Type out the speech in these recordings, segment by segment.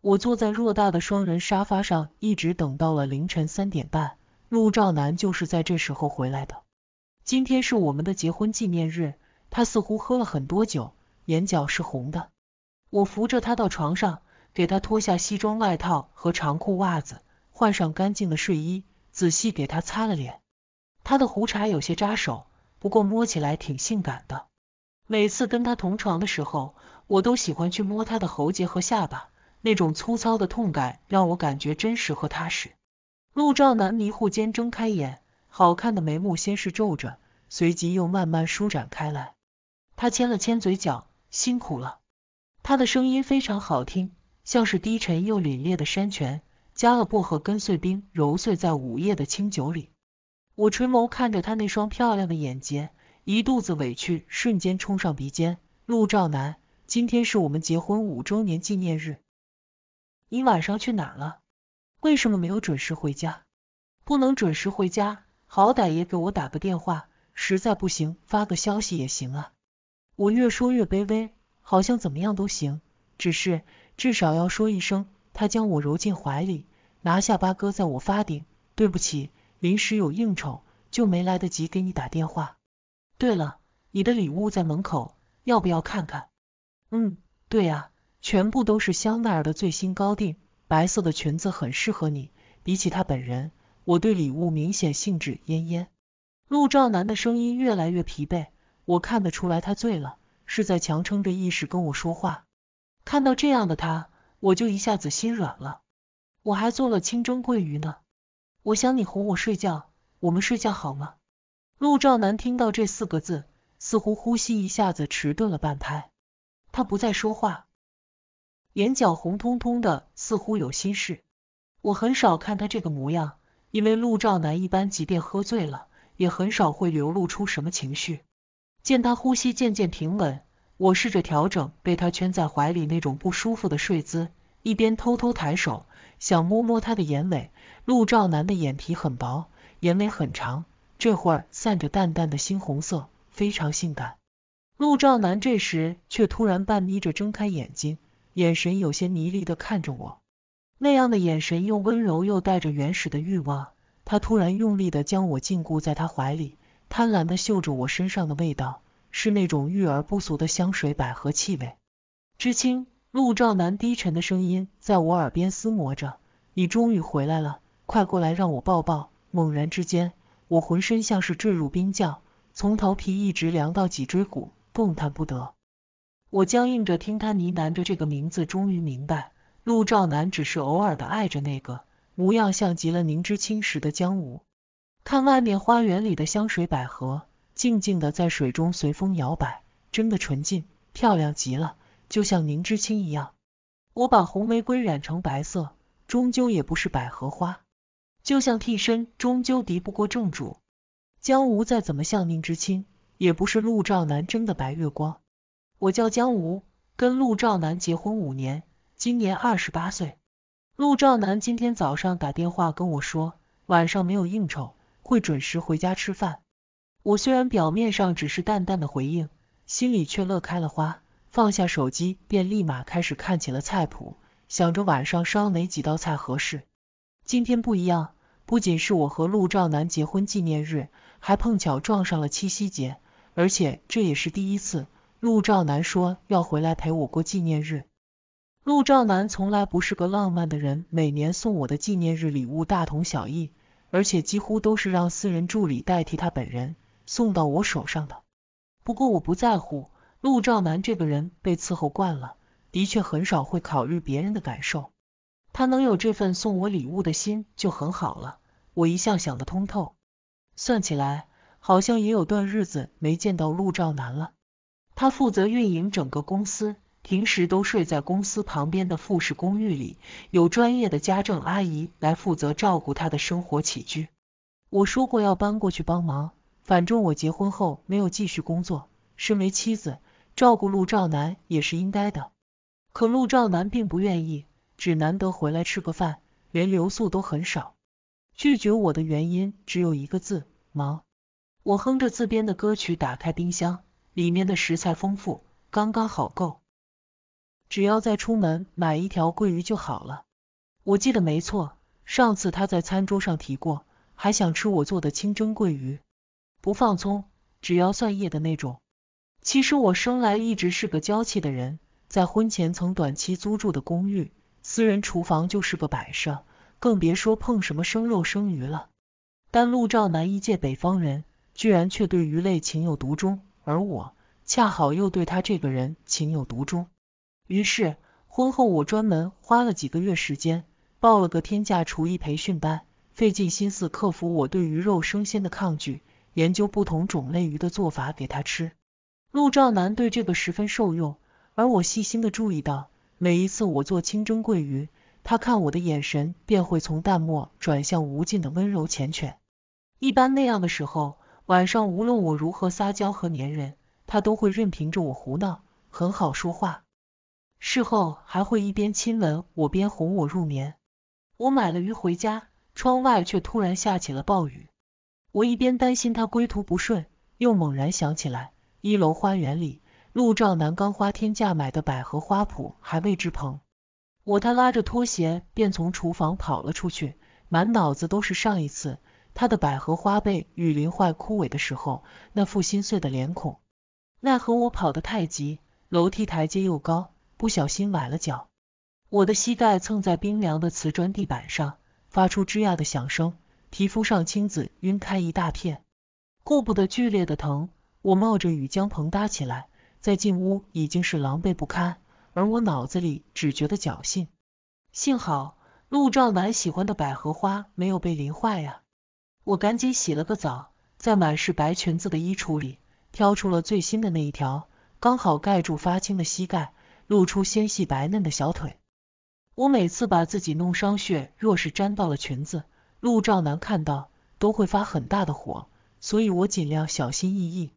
我坐在偌大的双人沙发上，一直等到了凌晨三点半。陆兆南就是在这时候回来的。今天是我们的结婚纪念日，他似乎喝了很多酒，眼角是红的。我扶着他到床上，给他脱下西装外套和长裤袜子，换上干净的睡衣，仔细给他擦了脸。他的胡茬有些扎手，不过摸起来挺性感的。每次跟他同床的时候，我都喜欢去摸他的喉结和下巴。那种粗糙的痛感让我感觉真实和踏实。陆兆南迷糊间睁开眼，好看的眉目先是皱着，随即又慢慢舒展开来。他牵了牵嘴角，辛苦了。他的声音非常好听，像是低沉又凛冽的山泉，加了薄荷根碎冰，揉碎在午夜的清酒里。我垂眸看着他那双漂亮的眼睛，一肚子委屈瞬间冲上鼻尖。陆兆南，今天是我们结婚五周年纪念日。你晚上去哪了？为什么没有准时回家？不能准时回家，好歹也给我打个电话，实在不行发个消息也行啊。我越说越卑微，好像怎么样都行，只是至少要说一声。他将我揉进怀里，拿下八哥在我发顶。对不起，临时有应酬，就没来得及给你打电话。对了，你的礼物在门口，要不要看看？嗯，对呀。全部都是香奈儿的最新高定，白色的裙子很适合你。比起他本人，我对礼物明显兴致奄奄。陆兆南的声音越来越疲惫，我看得出来他醉了，是在强撑着意识跟我说话。看到这样的他，我就一下子心软了。我还做了清蒸桂鱼呢。我想你哄我睡觉，我们睡觉好吗？陆兆南听到这四个字，似乎呼吸一下子迟钝了半拍。他不再说话。眼角红彤彤的，似乎有心事。我很少看他这个模样，因为陆兆南一般即便喝醉了，也很少会流露出什么情绪。见他呼吸渐渐平稳，我试着调整被他圈在怀里那种不舒服的睡姿，一边偷偷抬手想摸摸他的眼尾。陆兆南的眼皮很薄，眼尾很长，这会儿散着淡淡的猩红色，非常性感。陆兆南这时却突然半眯着睁开眼睛。眼神有些迷离的看着我，那样的眼神又温柔又带着原始的欲望。他突然用力的将我禁锢在他怀里，贪婪的嗅着我身上的味道，是那种郁而不俗的香水百合气味。知青陆兆南低沉的声音在我耳边厮磨着：“你终于回来了，快过来让我抱抱。”猛然之间，我浑身像是坠入冰窖，从头皮一直凉到脊椎骨，动弹不得。我僵硬着听他呢喃着这个名字，终于明白，陆兆南只是偶尔的爱着那个模样，像极了宁知青时的江武。看外面花园里的香水百合，静静的在水中随风摇摆，真的纯净，漂亮极了，就像宁知青一样。我把红玫瑰染成白色，终究也不是百合花。就像替身，终究敌不过正主。江无再怎么像宁知青，也不是陆兆南真的白月光。我叫江吴，跟陆兆南结婚五年，今年二十八岁。陆兆南今天早上打电话跟我说，晚上没有应酬，会准时回家吃饭。我虽然表面上只是淡淡的回应，心里却乐开了花。放下手机，便立马开始看起了菜谱，想着晚上烧哪几道菜合适。今天不一样，不仅是我和陆兆南结婚纪念日，还碰巧撞上了七夕节，而且这也是第一次。陆兆南说要回来陪我过纪念日。陆兆南从来不是个浪漫的人，每年送我的纪念日礼物大同小异，而且几乎都是让私人助理代替他本人送到我手上的。不过我不在乎，陆兆南这个人被伺候惯了，的确很少会考虑别人的感受。他能有这份送我礼物的心就很好了。我一向想得通透，算起来好像也有段日子没见到陆兆南了。他负责运营整个公司，平时都睡在公司旁边的复式公寓里，有专业的家政阿姨来负责照顾他的生活起居。我说过要搬过去帮忙，反正我结婚后没有继续工作，身为妻子，照顾陆兆南也是应该的。可陆兆南并不愿意，只难得回来吃个饭，连留宿都很少。拒绝我的原因只有一个字：忙。我哼着自编的歌曲，打开冰箱。里面的食材丰富，刚刚好够。只要再出门买一条桂鱼就好了。我记得没错，上次他在餐桌上提过，还想吃我做的清蒸桂鱼，不放葱，只要蒜叶的那种。其实我生来一直是个娇气的人，在婚前曾短期租住的公寓，私人厨房就是个摆设，更别说碰什么生肉、生鱼了。但陆兆南一介北方人，居然却对鱼类情有独钟。而我恰好又对他这个人情有独钟，于是婚后我专门花了几个月时间报了个天价厨艺培训班，费尽心思克服我对鱼肉生鲜的抗拒，研究不同种类鱼的做法给他吃。陆兆南对这个十分受用，而我细心的注意到，每一次我做清蒸桂鱼，他看我的眼神便会从淡漠转向无尽的温柔缱绻。一般那样的时候。晚上无论我如何撒娇和粘人，他都会任凭着我胡闹，很好说话。事后还会一边亲吻我，边哄我入眠。我买了鱼回家，窗外却突然下起了暴雨。我一边担心他归途不顺，又猛然想起来，一楼花园里陆兆南刚花天价买的百合花圃还未置棚。我他拉着拖鞋便从厨房跑了出去，满脑子都是上一次。他的百合花被雨淋坏、枯萎的时候，那副心碎的脸孔。奈何我跑得太急，楼梯台阶又高，不小心崴了脚。我的膝盖蹭在冰凉的瓷砖地板上，发出吱呀的响声，皮肤上青紫晕开一大片。顾不得剧烈的疼，我冒着雨将棚搭起来，再进屋已经是狼狈不堪。而我脑子里只觉得侥幸，幸好陆兆南喜欢的百合花没有被淋坏呀。我赶紧洗了个澡，在满是白裙子的衣橱里挑出了最新的那一条，刚好盖住发青的膝盖，露出纤细白嫩的小腿。我每次把自己弄伤血，若是沾到了裙子，陆兆南看到都会发很大的火，所以我尽量小心翼翼。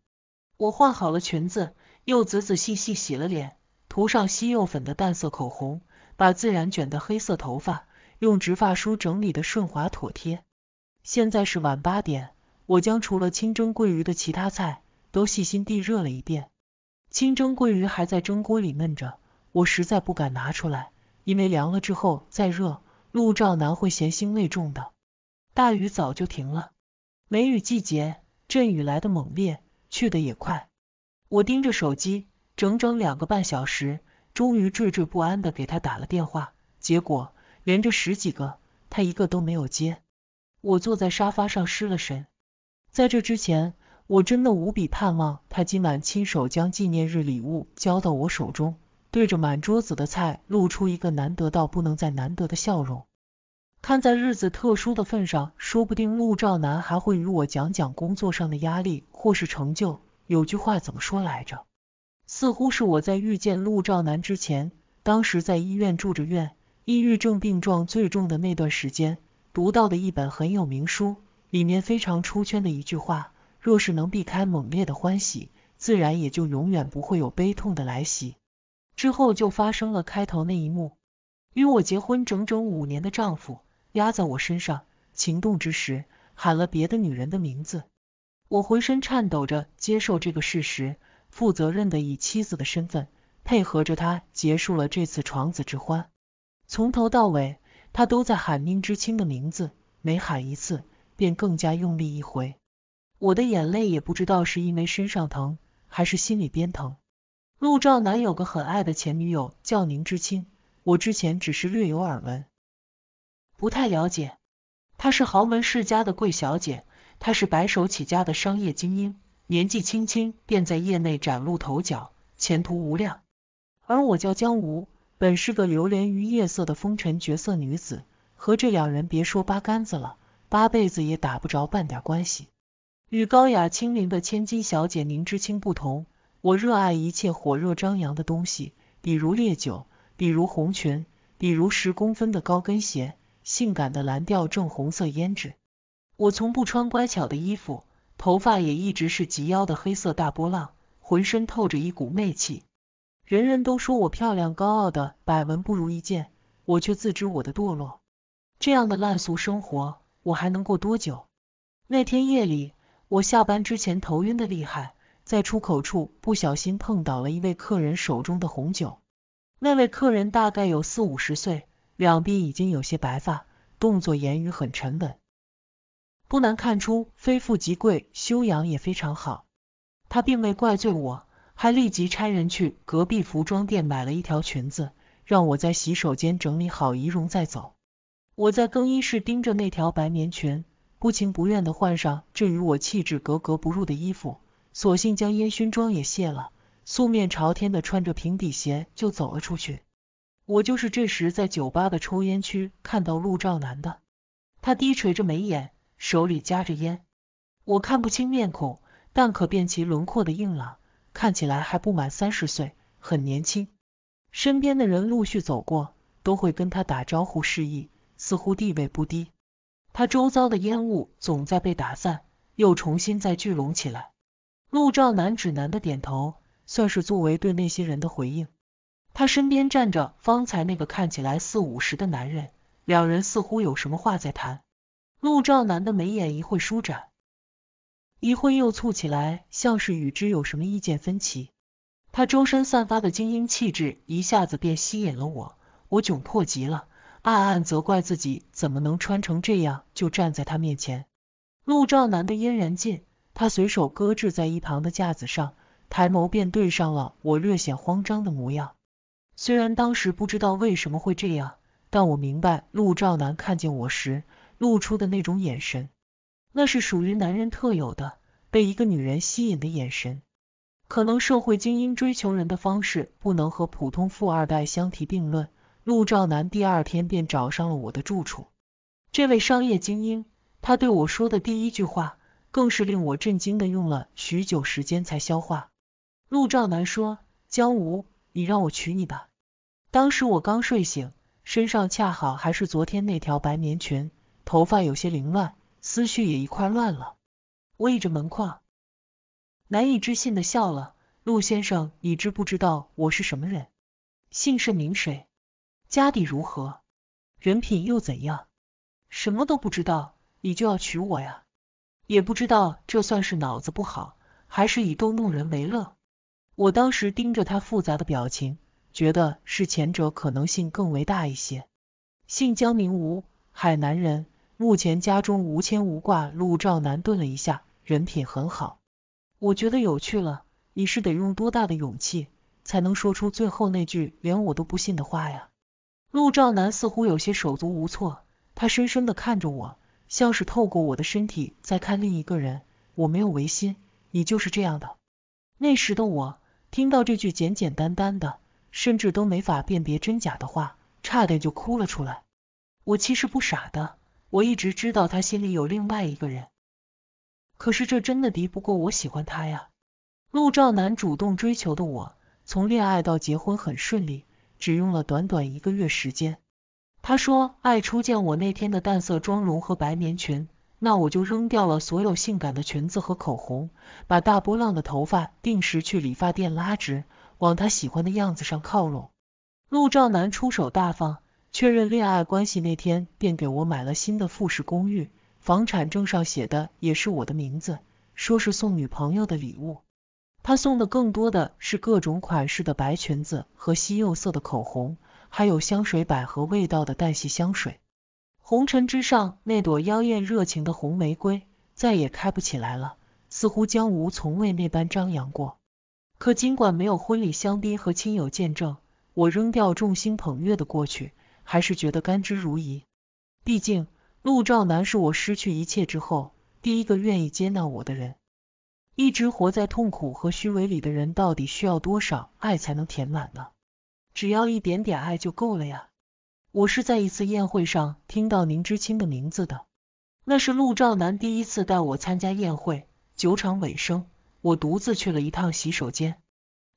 我换好了裙子，又仔仔细细洗了脸，涂上西柚粉的淡色口红，把自然卷的黑色头发用直发梳整理的顺滑妥帖。现在是晚八点，我将除了清蒸桂鱼的其他菜都细心地热了一遍。清蒸桂鱼还在蒸锅里焖着，我实在不敢拿出来，因为凉了之后再热，路兆南会嫌腥味重的。大雨早就停了，梅雨季节，阵雨来的猛烈，去的也快。我盯着手机，整整两个半小时，终于惴惴不安的给他打了电话，结果连着十几个，他一个都没有接。我坐在沙发上失了神，在这之前，我真的无比盼望他今晚亲手将纪念日礼物交到我手中，对着满桌子的菜露出一个难得到不能再难得的笑容。看在日子特殊的份上，说不定陆兆南还会与我讲讲工作上的压力或是成就。有句话怎么说来着？似乎是我在遇见陆兆南之前，当时在医院住着院，抑郁症病状最重的那段时间。读到的一本很有名书，里面非常出圈的一句话：“若是能避开猛烈的欢喜，自然也就永远不会有悲痛的来袭。”之后就发生了开头那一幕：与我结婚整整五年的丈夫，压在我身上，情动之时喊了别的女人的名字，我浑身颤抖着接受这个事实，负责任的以妻子的身份配合着他，结束了这次床子之欢。从头到尾。他都在喊宁知青的名字，每喊一次，便更加用力一回。我的眼泪也不知道是因为身上疼，还是心里边疼。陆兆南有个很爱的前女友叫宁知青，我之前只是略有耳闻，不太了解。她是豪门世家的贵小姐，她是白手起家的商业精英，年纪轻轻便在业内崭露头角，前途无量。而我叫江无。本是个流连于夜色的风尘绝色女子，和这两人别说八竿子了，八辈子也打不着半点关系。与高雅清灵的千金小姐宁知青不同，我热爱一切火热张扬的东西，比如烈酒，比如红裙，比如十公分的高跟鞋，性感的蓝调正红色胭脂。我从不穿乖巧的衣服，头发也一直是及腰的黑色大波浪，浑身透着一股媚气。人人都说我漂亮，高傲的百闻不如一见，我却自知我的堕落。这样的烂俗生活，我还能过多久？那天夜里，我下班之前头晕的厉害，在出口处不小心碰倒了一位客人手中的红酒。那位客人大概有四五十岁，两鬓已经有些白发，动作言语很沉稳，不难看出非富即贵，修养也非常好。他并未怪罪我。他立即差人去隔壁服装店买了一条裙子，让我在洗手间整理好仪容再走。我在更衣室盯着那条白棉裙，不情不愿的换上这与我气质格格不入的衣服，索性将烟熏妆也卸了，素面朝天的穿着平底鞋就走了出去。我就是这时在酒吧的抽烟区看到陆兆南的，他低垂着眉眼，手里夹着烟，我看不清面孔，但可辨其轮廓的硬朗。看起来还不满三十岁，很年轻。身边的人陆续走过，都会跟他打招呼示意，似乎地位不低。他周遭的烟雾总在被打散，又重新再聚拢起来。陆兆南指南的点头，算是作为对那些人的回应。他身边站着方才那个看起来四五十的男人，两人似乎有什么话在谈。陆兆南的眉眼一会舒展。一挥又蹙起来，像是与之有什么意见分歧。他周身散发的精英气质一下子便吸引了我，我窘迫极了，暗暗责怪自己怎么能穿成这样就站在他面前。陆兆南的嫣然劲，他随手搁置在一旁的架子上，抬眸便对上了我略显慌张的模样。虽然当时不知道为什么会这样，但我明白陆兆南看见我时露出的那种眼神。那是属于男人特有的，被一个女人吸引的眼神。可能社会精英追求人的方式，不能和普通富二代相提并论。陆兆南第二天便找上了我的住处。这位商业精英，他对我说的第一句话，更是令我震惊的，用了许久时间才消化。陆兆南说：“江吴，你让我娶你吧。”当时我刚睡醒，身上恰好还是昨天那条白棉裙，头发有些凌乱。思绪也一块乱了，倚着门框，难以置信的笑了。陆先生，你知不知道我是什么人？姓甚名谁？家底如何？人品又怎样？什么都不知道，你就要娶我呀？也不知道这算是脑子不好，还是以逗弄人为乐？我当时盯着他复杂的表情，觉得是前者可能性更为大一些。姓江，名吴，海南人。目前家中无牵无挂，陆兆南顿了一下，人品很好，我觉得有趣了。你是得用多大的勇气，才能说出最后那句连我都不信的话呀？陆兆南似乎有些手足无措，他深深的看着我，像是透过我的身体在看另一个人。我没有违心，你就是这样的。那时的我，听到这句简简单单的，甚至都没法辨别真假的话，差点就哭了出来。我其实不傻的。我一直知道他心里有另外一个人，可是这真的敌不过我喜欢他呀。陆兆南主动追求的我，从恋爱到结婚很顺利，只用了短短一个月时间。他说爱初见我那天的淡色妆容和白棉裙，那我就扔掉了所有性感的裙子和口红，把大波浪的头发定时去理发店拉直，往他喜欢的样子上靠拢。陆兆南出手大方。确认恋爱关系那天，便给我买了新的复式公寓，房产证上写的也是我的名字，说是送女朋友的礼物。他送的更多的是各种款式的白裙子和西柚色的口红，还有香水百合味道的淡系香水。红尘之上那朵妖艳热情的红玫瑰，再也开不起来了，似乎江无从未那般张扬过。可尽管没有婚礼香槟和亲友见证，我扔掉众星捧月的过去。还是觉得甘之如饴，毕竟陆兆南是我失去一切之后第一个愿意接纳我的人。一直活在痛苦和虚伪里的人，到底需要多少爱才能填满呢？只要一点点爱就够了呀。我是在一次宴会上听到林知青的名字的，那是陆兆南第一次带我参加宴会。酒场尾声，我独自去了一趟洗手间，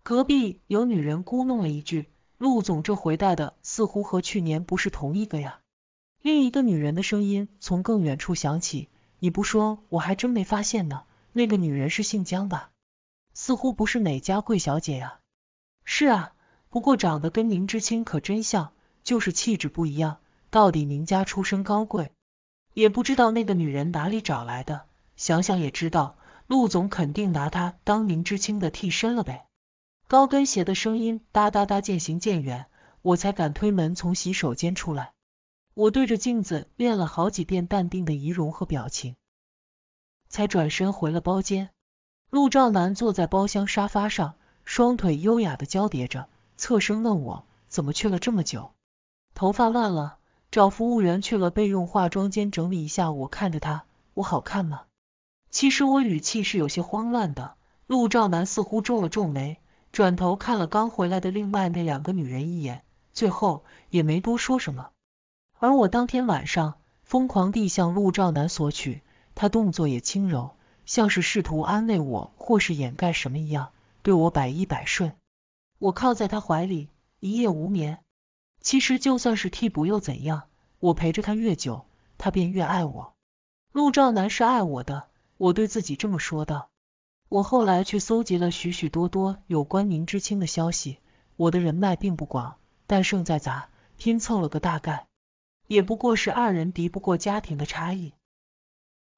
隔壁有女人咕哝了一句。陆总这回带的似乎和去年不是同一个呀。另一个女人的声音从更远处响起，你不说我还真没发现呢。那个女人是姓江吧？似乎不是哪家贵小姐呀。是啊，不过长得跟宁知青可真像，就是气质不一样。到底宁家出身高贵，也不知道那个女人哪里找来的。想想也知道，陆总肯定拿她当宁知青的替身了呗。高跟鞋的声音哒哒哒渐行渐远，我才敢推门从洗手间出来。我对着镜子练了好几遍淡定的仪容和表情，才转身回了包间。陆兆南坐在包厢沙发上，双腿优雅的交叠着，侧身问我怎么去了这么久？头发乱了，找服务员去了备用化妆间整理一下。我看着他，我好看吗？其实我语气是有些慌乱的。陆兆南似乎皱了皱眉。转头看了刚回来的另外那两个女人一眼，最后也没多说什么。而我当天晚上疯狂地向陆兆南索取，他动作也轻柔，像是试图安慰我或是掩盖什么一样，对我百依百顺。我靠在他怀里，一夜无眠。其实就算是替补又怎样？我陪着他越久，他便越爱我。陆兆南是爱我的，我对自己这么说的。我后来去搜集了许许多多有关宁知青的消息，我的人脉并不广，但胜在杂，拼凑了个大概，也不过是二人敌不过家庭的差异。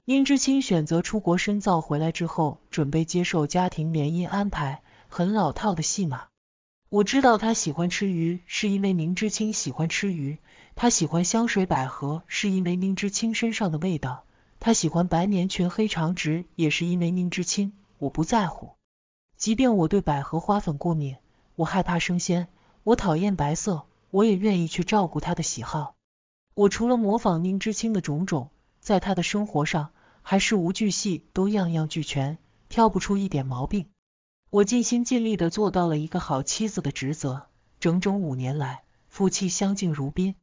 宁知青选择出国深造回来之后，准备接受家庭联姻安排，很老套的戏码。我知道他喜欢吃鱼，是因为宁知青喜欢吃鱼；他喜欢香水百合，是因为宁知青身上的味道；他喜欢白棉裙黑长直，也是因为宁知青。我不在乎，即便我对百合花粉过敏，我害怕生鲜，我讨厌白色，我也愿意去照顾他的喜好。我除了模仿宁知青的种种，在他的生活上，还事无巨细都样样俱全，挑不出一点毛病。我尽心尽力的做到了一个好妻子的职责，整整五年来，夫妻相敬如宾，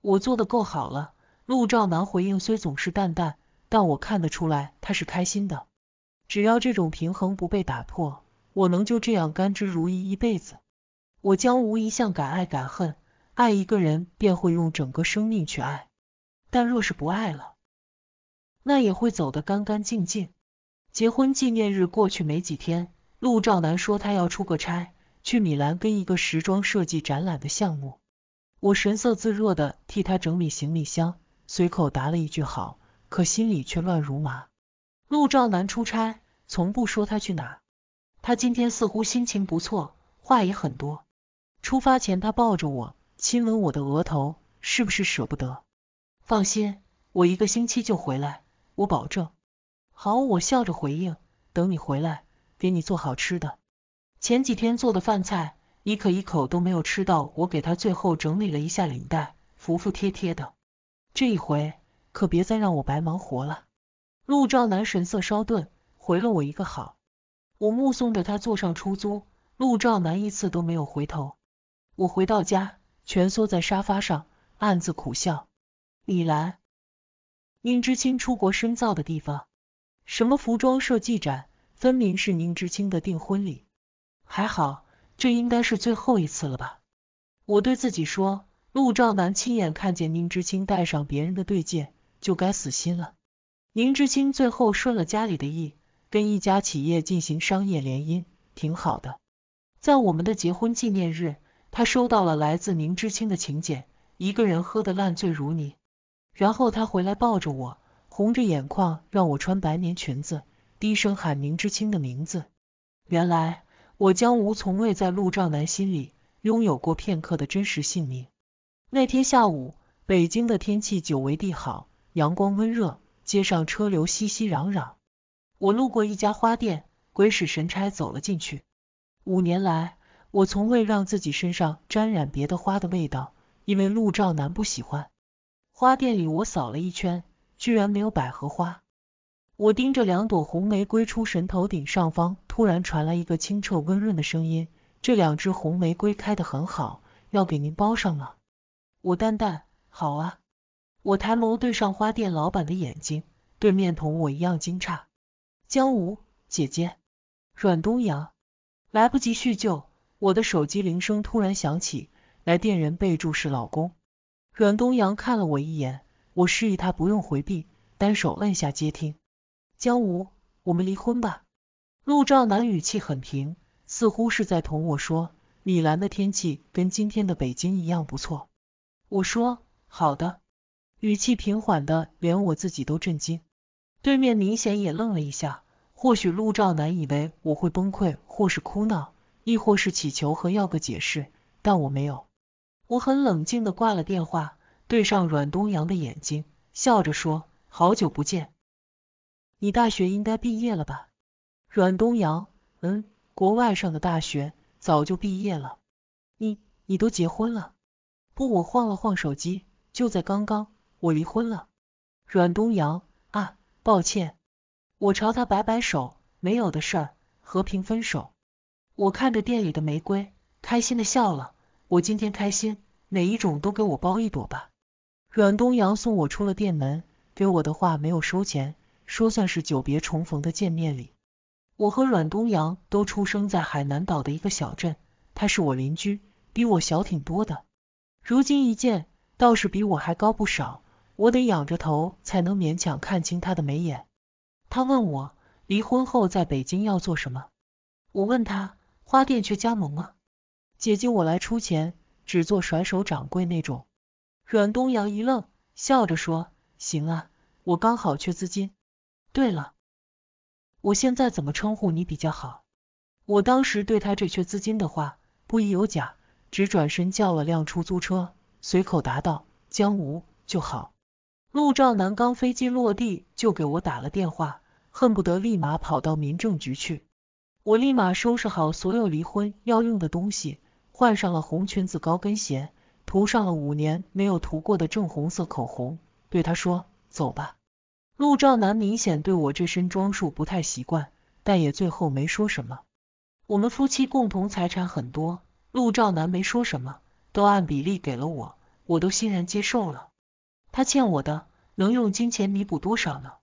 我做的够好了。陆兆南回应虽总是淡淡，但我看得出来他是开心的。只要这种平衡不被打破，我能就这样甘之如饴一辈子。我将无一向敢爱敢恨，爱一个人便会用整个生命去爱，但若是不爱了，那也会走得干干净净。结婚纪念日过去没几天，陆兆南说他要出个差，去米兰跟一个时装设计展览的项目。我神色自若地替他整理行李箱，随口答了一句好，可心里却乱如麻。陆兆南出差，从不说他去哪。他今天似乎心情不错，话也很多。出发前，他抱着我，亲吻我的额头，是不是舍不得？放心，我一个星期就回来，我保证。好，我笑着回应，等你回来，给你做好吃的。前几天做的饭菜，你可一口都没有吃到。我给他最后整理了一下领带，服服帖帖的。这一回，可别再让我白忙活了。陆兆南神色稍顿，回了我一个好。我目送着他坐上出租，陆兆南一次都没有回头。我回到家，蜷缩在沙发上，暗自苦笑。你兰，宁知青出国深造的地方，什么服装设计展，分明是宁知青的订婚礼。还好，这应该是最后一次了吧。我对自己说，陆兆南亲眼看见宁知青戴上别人的对戒，就该死心了。宁知青最后顺了家里的意，跟一家企业进行商业联姻，挺好的。在我们的结婚纪念日，他收到了来自宁知青的请柬，一个人喝得烂醉如泥。然后他回来抱着我，红着眼眶，让我穿白棉裙子，低声喊明知清的名字。原来我江无从未在陆兆南心里拥有过片刻的真实姓名。那天下午，北京的天气久违地好，阳光温热。街上车流熙熙攘攘，我路过一家花店，鬼使神差走了进去。五年来，我从未让自己身上沾染别的花的味道，因为陆兆南不喜欢。花店里我扫了一圈，居然没有百合花。我盯着两朵红玫瑰出神，头顶上方突然传来一个清澈温润的声音：“这两只红玫瑰开得很好，要给您包上了。”我淡淡：“好啊。”我抬眸对上花店老板的眼睛，对面同我一样惊诧。江武姐姐，阮东阳，来不及叙旧，我的手机铃声突然响起，来电人备注是老公。阮东阳看了我一眼，我示意他不用回避，单手按下接听。江武，我们离婚吧。陆兆南语气很平，似乎是在同我说，米兰的天气跟今天的北京一样不错。我说，好的。语气平缓的，连我自己都震惊。对面明显也愣了一下，或许陆兆南以为我会崩溃，或是哭闹，亦或是乞求和要个解释，但我没有。我很冷静的挂了电话，对上阮东阳的眼睛，笑着说：“好久不见，你大学应该毕业了吧？”阮东阳，嗯，国外上的大学，早就毕业了。你，你都结婚了？不，我晃了晃手机，就在刚刚。我离婚了，阮东阳啊，抱歉。我朝他摆摆手，没有的事儿，和平分手。我看着店里的玫瑰，开心的笑了。我今天开心，哪一种都给我包一朵吧。阮东阳送我出了店门，给我的话没有收钱，说算是久别重逢的见面礼。我和阮东阳都出生在海南岛的一个小镇，他是我邻居，比我小挺多的。如今一见，倒是比我还高不少。我得仰着头才能勉强看清他的眉眼。他问我离婚后在北京要做什么。我问他花店去加盟吗？姐姐我来出钱，只做甩手掌柜那种。阮东阳一愣，笑着说：“行啊，我刚好缺资金。对了，我现在怎么称呼你比较好？”我当时对他这缺资金的话不疑有假，只转身叫了辆出租车，随口答道：“江吴就好。”陆兆南刚飞机落地就给我打了电话，恨不得立马跑到民政局去。我立马收拾好所有离婚要用的东西，换上了红裙子、高跟鞋，涂上了五年没有涂过的正红色口红，对他说：“走吧。”陆兆南明显对我这身装束不太习惯，但也最后没说什么。我们夫妻共同财产很多，陆兆南没说什么，都按比例给了我，我都欣然接受了。他欠我的。能用金钱弥补多少呢？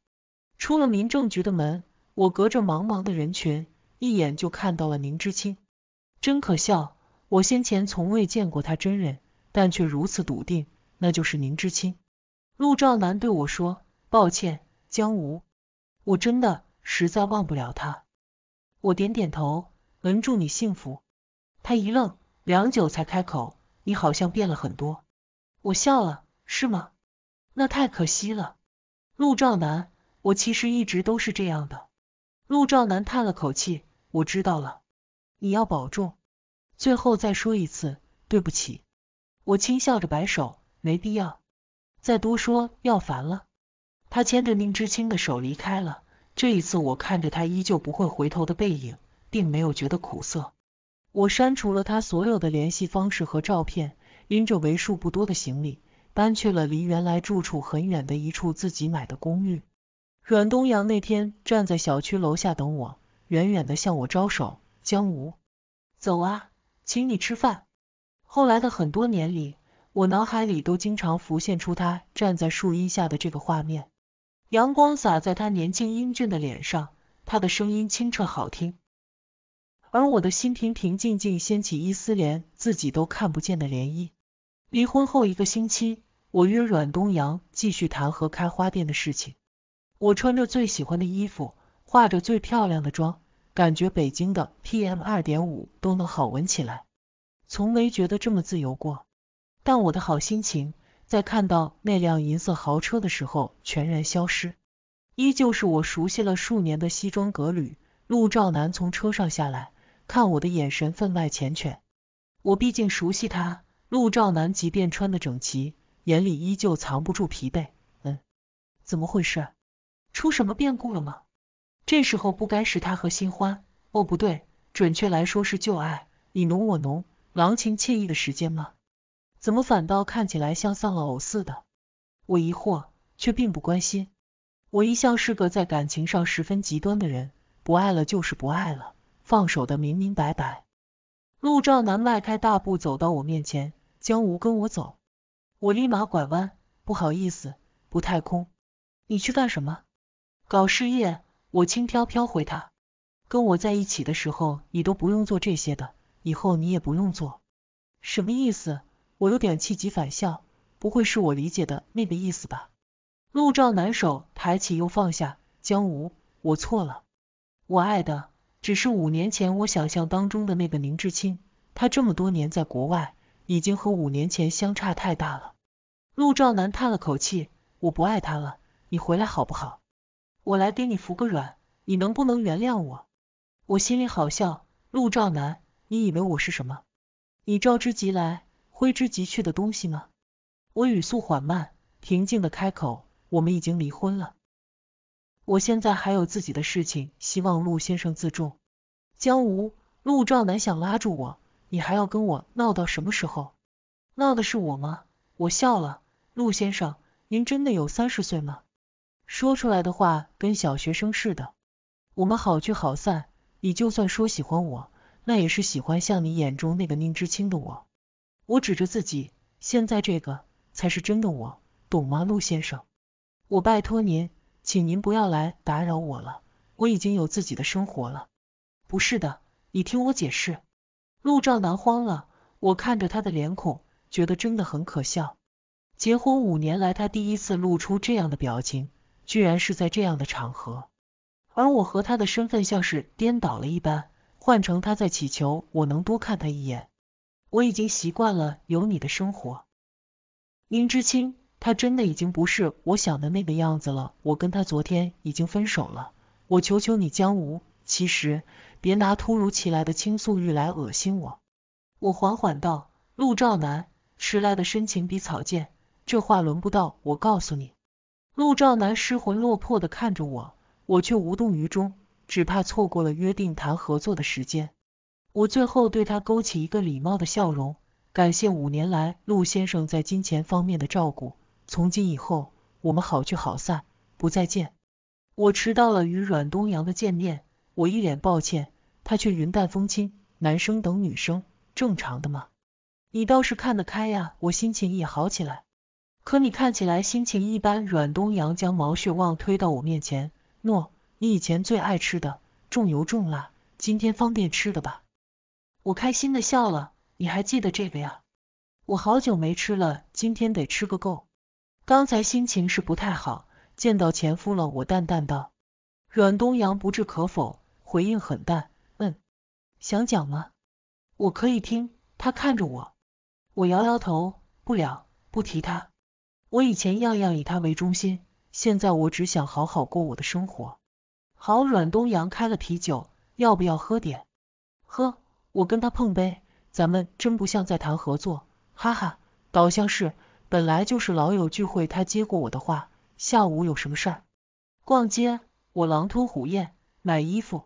出了民政局的门，我隔着茫茫的人群，一眼就看到了宁知青。真可笑，我先前从未见过他真人，但却如此笃定，那就是宁知青。陆兆南对我说：“抱歉，江无，我真的实在忘不了他。”我点点头，能祝你幸福。他一愣，良久才开口：“你好像变了很多。”我笑了，是吗？那太可惜了，陆兆南，我其实一直都是这样的。陆兆南叹了口气，我知道了，你要保重。最后再说一次，对不起。我轻笑着摆手，没必要，再多说要烦了。他牵着宁知青的手离开了，这一次我看着他依旧不会回头的背影，并没有觉得苦涩。我删除了他所有的联系方式和照片，拎着为数不多的行李。搬去了离原来住处很远的一处自己买的公寓。阮东阳那天站在小区楼下等我，远远的向我招手：“江吴，走啊，请你吃饭。”后来的很多年里，我脑海里都经常浮现出他站在树荫下的这个画面，阳光洒在他年轻英俊的脸上，他的声音清澈好听，而我的心平平静静，掀起一丝连自己都看不见的涟漪。离婚后一个星期。我约阮东阳继续谈和开花店的事情。我穿着最喜欢的衣服，化着最漂亮的妆，感觉北京的 PM 二点五都能好闻起来。从没觉得这么自由过。但我的好心情在看到那辆银色豪车的时候全然消失。依旧是我熟悉了数年的西装革履陆兆南从车上下来，看我的眼神分外缱绻。我毕竟熟悉他，陆兆南即便穿得整齐。眼里依旧藏不住疲惫，嗯，怎么回事？出什么变故了吗？这时候不该是他和新欢，哦不对，准确来说是旧爱，你侬我侬、郎情妾意的时间吗？怎么反倒看起来像丧了偶似的？我疑惑，却并不关心。我一向是个在感情上十分极端的人，不爱了就是不爱了，放手的明明白白。陆兆南迈开大步走到我面前，江无，跟我走。我立马拐弯，不好意思，不太空。你去干什么？搞事业。我轻飘飘回他，跟我在一起的时候，你都不用做这些的，以后你也不用做。什么意思？我有点气急反笑，不会是我理解的那个意思吧？陆兆南手抬起又放下，江无，我错了。我爱的只是五年前我想象当中的那个宁志清，他这么多年在国外，已经和五年前相差太大了。陆兆南叹了口气，我不爱他了，你回来好不好？我来给你服个软，你能不能原谅我？我心里好笑，陆兆南，你以为我是什么？你召之即来，挥之即去的东西吗？我语速缓慢，平静的开口，我们已经离婚了，我现在还有自己的事情，希望陆先生自重。江无，陆兆南想拉住我，你还要跟我闹到什么时候？闹的是我吗？我笑了。陆先生，您真的有三十岁吗？说出来的话跟小学生似的。我们好聚好散，你就算说喜欢我，那也是喜欢像你眼中那个宁知青的我。我指着自己，现在这个才是真的我，懂吗，陆先生？我拜托您，请您不要来打扰我了，我已经有自己的生活了。不是的，你听我解释。陆兆南慌了，我看着他的脸孔，觉得真的很可笑。结婚五年来，他第一次露出这样的表情，居然是在这样的场合。而我和他的身份像是颠倒了一般，换成他在祈求我能多看他一眼。我已经习惯了有你的生活，宁知青，他真的已经不是我想的那个样子了。我跟他昨天已经分手了。我求求你，江无，其实别拿突如其来的倾诉欲来恶心我。我缓缓道，陆兆南，迟来的深情比草贱。这话轮不到我告诉你。陆兆南失魂落魄的看着我，我却无动于衷，只怕错过了约定谈合作的时间。我最后对他勾起一个礼貌的笑容，感谢五年来陆先生在金钱方面的照顾。从今以后，我们好聚好散，不再见。我迟到了与阮东阳的见面，我一脸抱歉，他却云淡风轻。男生等女生，正常的吗？你倒是看得开呀，我心情也好起来。可你看起来心情一般。阮东阳将毛血旺推到我面前，诺，你以前最爱吃的，重油重辣，今天方便吃的吧。我开心的笑了，你还记得这个呀？我好久没吃了，今天得吃个够。刚才心情是不太好，见到前夫了，我淡淡道。阮东阳不置可否，回应很淡，嗯。想讲吗？我可以听。他看着我，我摇摇头，不了，不提他。我以前样样以他为中心，现在我只想好好过我的生活。好，阮东阳开了啤酒，要不要喝点？喝，我跟他碰杯，咱们真不像在谈合作，哈哈，倒像是，本来就是老友聚会。他接过我的话，下午有什么事儿？逛街，我狼吞虎咽买衣服。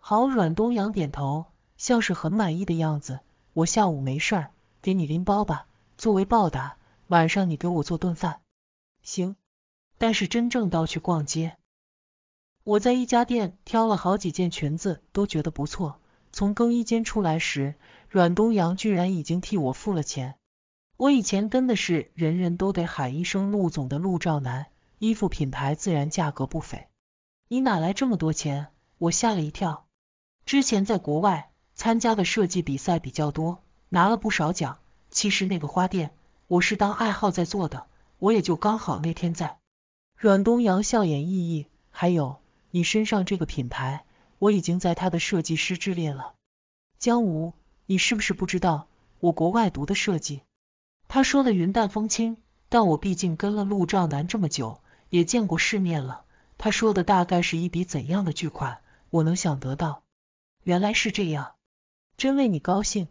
好，阮东阳点头，像是很满意的样子。我下午没事儿，给你拎包吧，作为报答。晚上你给我做顿饭，行。但是真正到去逛街，我在一家店挑了好几件裙子，都觉得不错。从更衣间出来时，阮东阳居然已经替我付了钱。我以前跟的是人人都得喊一声陆总的陆兆南，衣服品牌自然价格不菲。你哪来这么多钱？我吓了一跳。之前在国外参加的设计比赛比较多，拿了不少奖。其实那个花店。我是当爱好在做的，我也就刚好那天在。阮东阳笑眼奕奕，还有你身上这个品牌，我已经在他的设计师之列了。江武，你是不是不知道我国外独的设计？他说的云淡风轻，但我毕竟跟了陆兆南这么久，也见过世面了。他说的大概是一笔怎样的巨款？我能想得到。原来是这样，真为你高兴。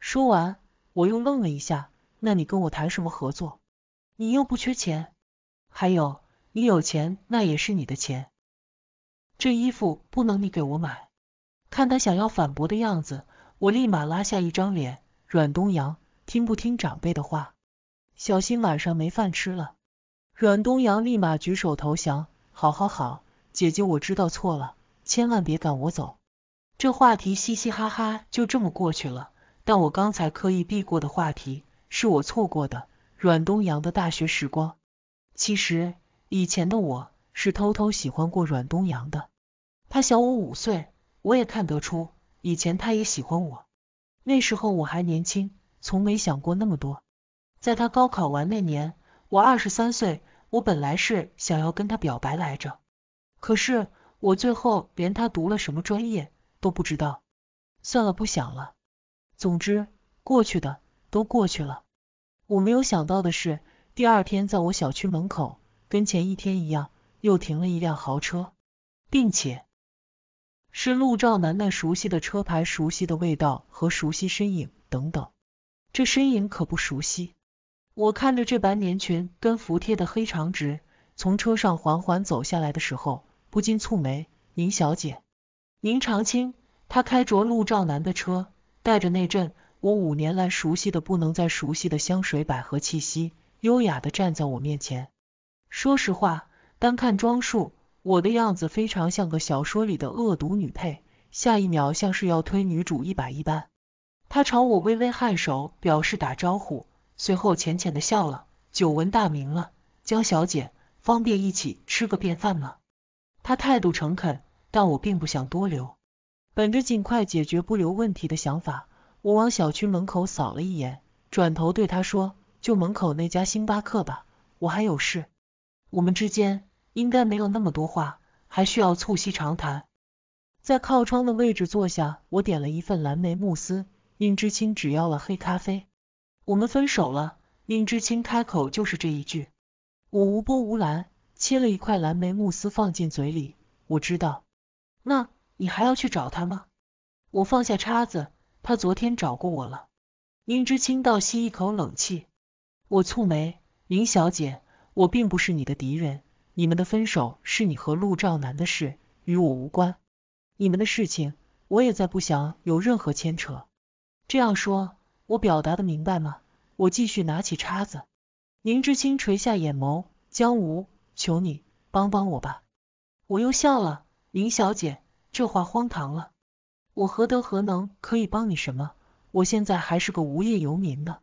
说完，我又愣了一下。那你跟我谈什么合作？你又不缺钱，还有你有钱那也是你的钱，这衣服不能你给我买。看他想要反驳的样子，我立马拉下一张脸。阮东阳，听不听长辈的话？小心晚上没饭吃了。阮东阳立马举手投降。好好好，姐姐我知道错了，千万别赶我走。这话题嘻嘻哈哈就这么过去了，但我刚才刻意避过的话题。是我错过的阮东阳的大学时光。其实以前的我是偷偷喜欢过阮东阳的，他小我五岁，我也看得出以前他也喜欢我。那时候我还年轻，从没想过那么多。在他高考完那年，我二十三岁，我本来是想要跟他表白来着，可是我最后连他读了什么专业都不知道。算了，不想了。总之，过去的都过去了。我没有想到的是，第二天在我小区门口跟前一天一样，又停了一辆豪车，并且是陆兆南那熟悉的车牌、熟悉的味道和熟悉身影等等。这身影可不熟悉。我看着这般年裙跟服帖的黑长直，从车上缓缓走下来的时候，不禁蹙眉：“宁小姐，宁长青，他开着陆兆南的车，带着那阵。”我五年来熟悉的不能再熟悉的香水百合气息，优雅的站在我面前。说实话，单看装束，我的样子非常像个小说里的恶毒女配，下一秒像是要推女主一把一般。他朝我微微颔首，表示打招呼，随后浅浅的笑了。久闻大名了，江小姐，方便一起吃个便饭吗？他态度诚恳，但我并不想多留，本着尽快解决不留问题的想法。我往小区门口扫了一眼，转头对他说：“就门口那家星巴克吧，我还有事。”我们之间应该没有那么多话，还需要促膝长谈。在靠窗的位置坐下，我点了一份蓝莓慕斯，宁知青只要了黑咖啡。我们分手了，宁知青开口就是这一句。我无波无澜，切了一块蓝莓慕斯放进嘴里。我知道，那你还要去找他吗？我放下叉子。他昨天找过我了，宁知青倒吸一口冷气，我蹙眉，宁小姐，我并不是你的敌人，你们的分手是你和陆兆南的事，与我无关，你们的事情我也再不想有任何牵扯。这样说，我表达的明白吗？我继续拿起叉子，宁知青垂下眼眸，江无，求你帮帮我吧。我又笑了，宁小姐，这话荒唐了。我何德何能可以帮你什么？我现在还是个无业游民呢，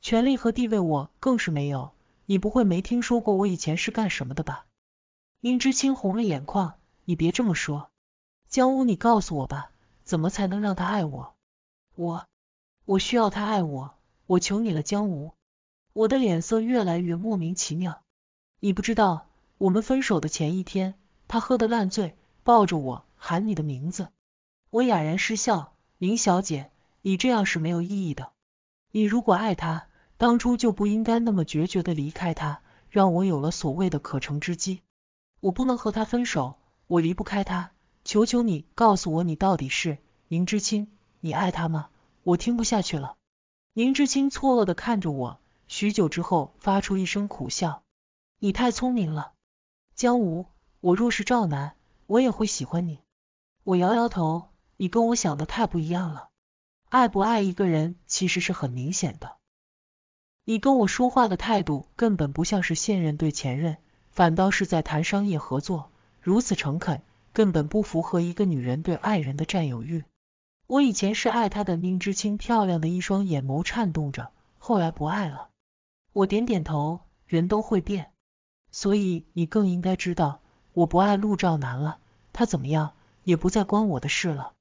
权力和地位我更是没有。你不会没听说过我以前是干什么的吧？殷知青红了眼眶，你别这么说。江武，你告诉我吧，怎么才能让他爱我？我，我需要他爱我，我求你了，江武。我的脸色越来越莫名其妙。你不知道，我们分手的前一天，他喝的烂醉，抱着我喊你的名字。我哑然失笑，林小姐，你这样是没有意义的。你如果爱他，当初就不应该那么决绝的离开他，让我有了所谓的可乘之机。我不能和他分手，我离不开他。求求你，告诉我你到底是宁知清，你爱他吗？我听不下去了。宁知清错愕的看着我，许久之后发出一声苦笑。你太聪明了，江无，我若是赵楠，我也会喜欢你。我摇摇头。你跟我想的太不一样了，爱不爱一个人其实是很明显的。你跟我说话的态度根本不像是现任对前任，反倒是在谈商业合作，如此诚恳，根本不符合一个女人对爱人的占有欲。我以前是爱他的，宁知青漂亮的一双眼眸颤动着，后来不爱了。我点点头，人都会变，所以你更应该知道，我不爱陆兆南了。他怎么样，也不再关我的事了。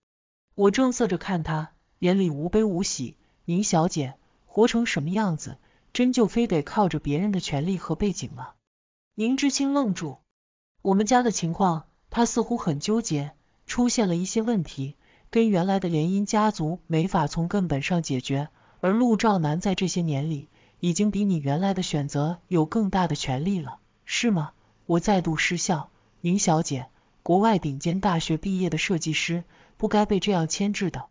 我正色着看他，眼里无悲无喜。宁小姐，活成什么样子，真就非得靠着别人的权利和背景吗？宁知青愣住。我们家的情况，他似乎很纠结，出现了一些问题，跟原来的联姻家族没法从根本上解决。而陆兆南在这些年里，已经比你原来的选择有更大的权利了，是吗？我再度失笑。宁小姐。国外顶尖大学毕业的设计师不该被这样牵制的。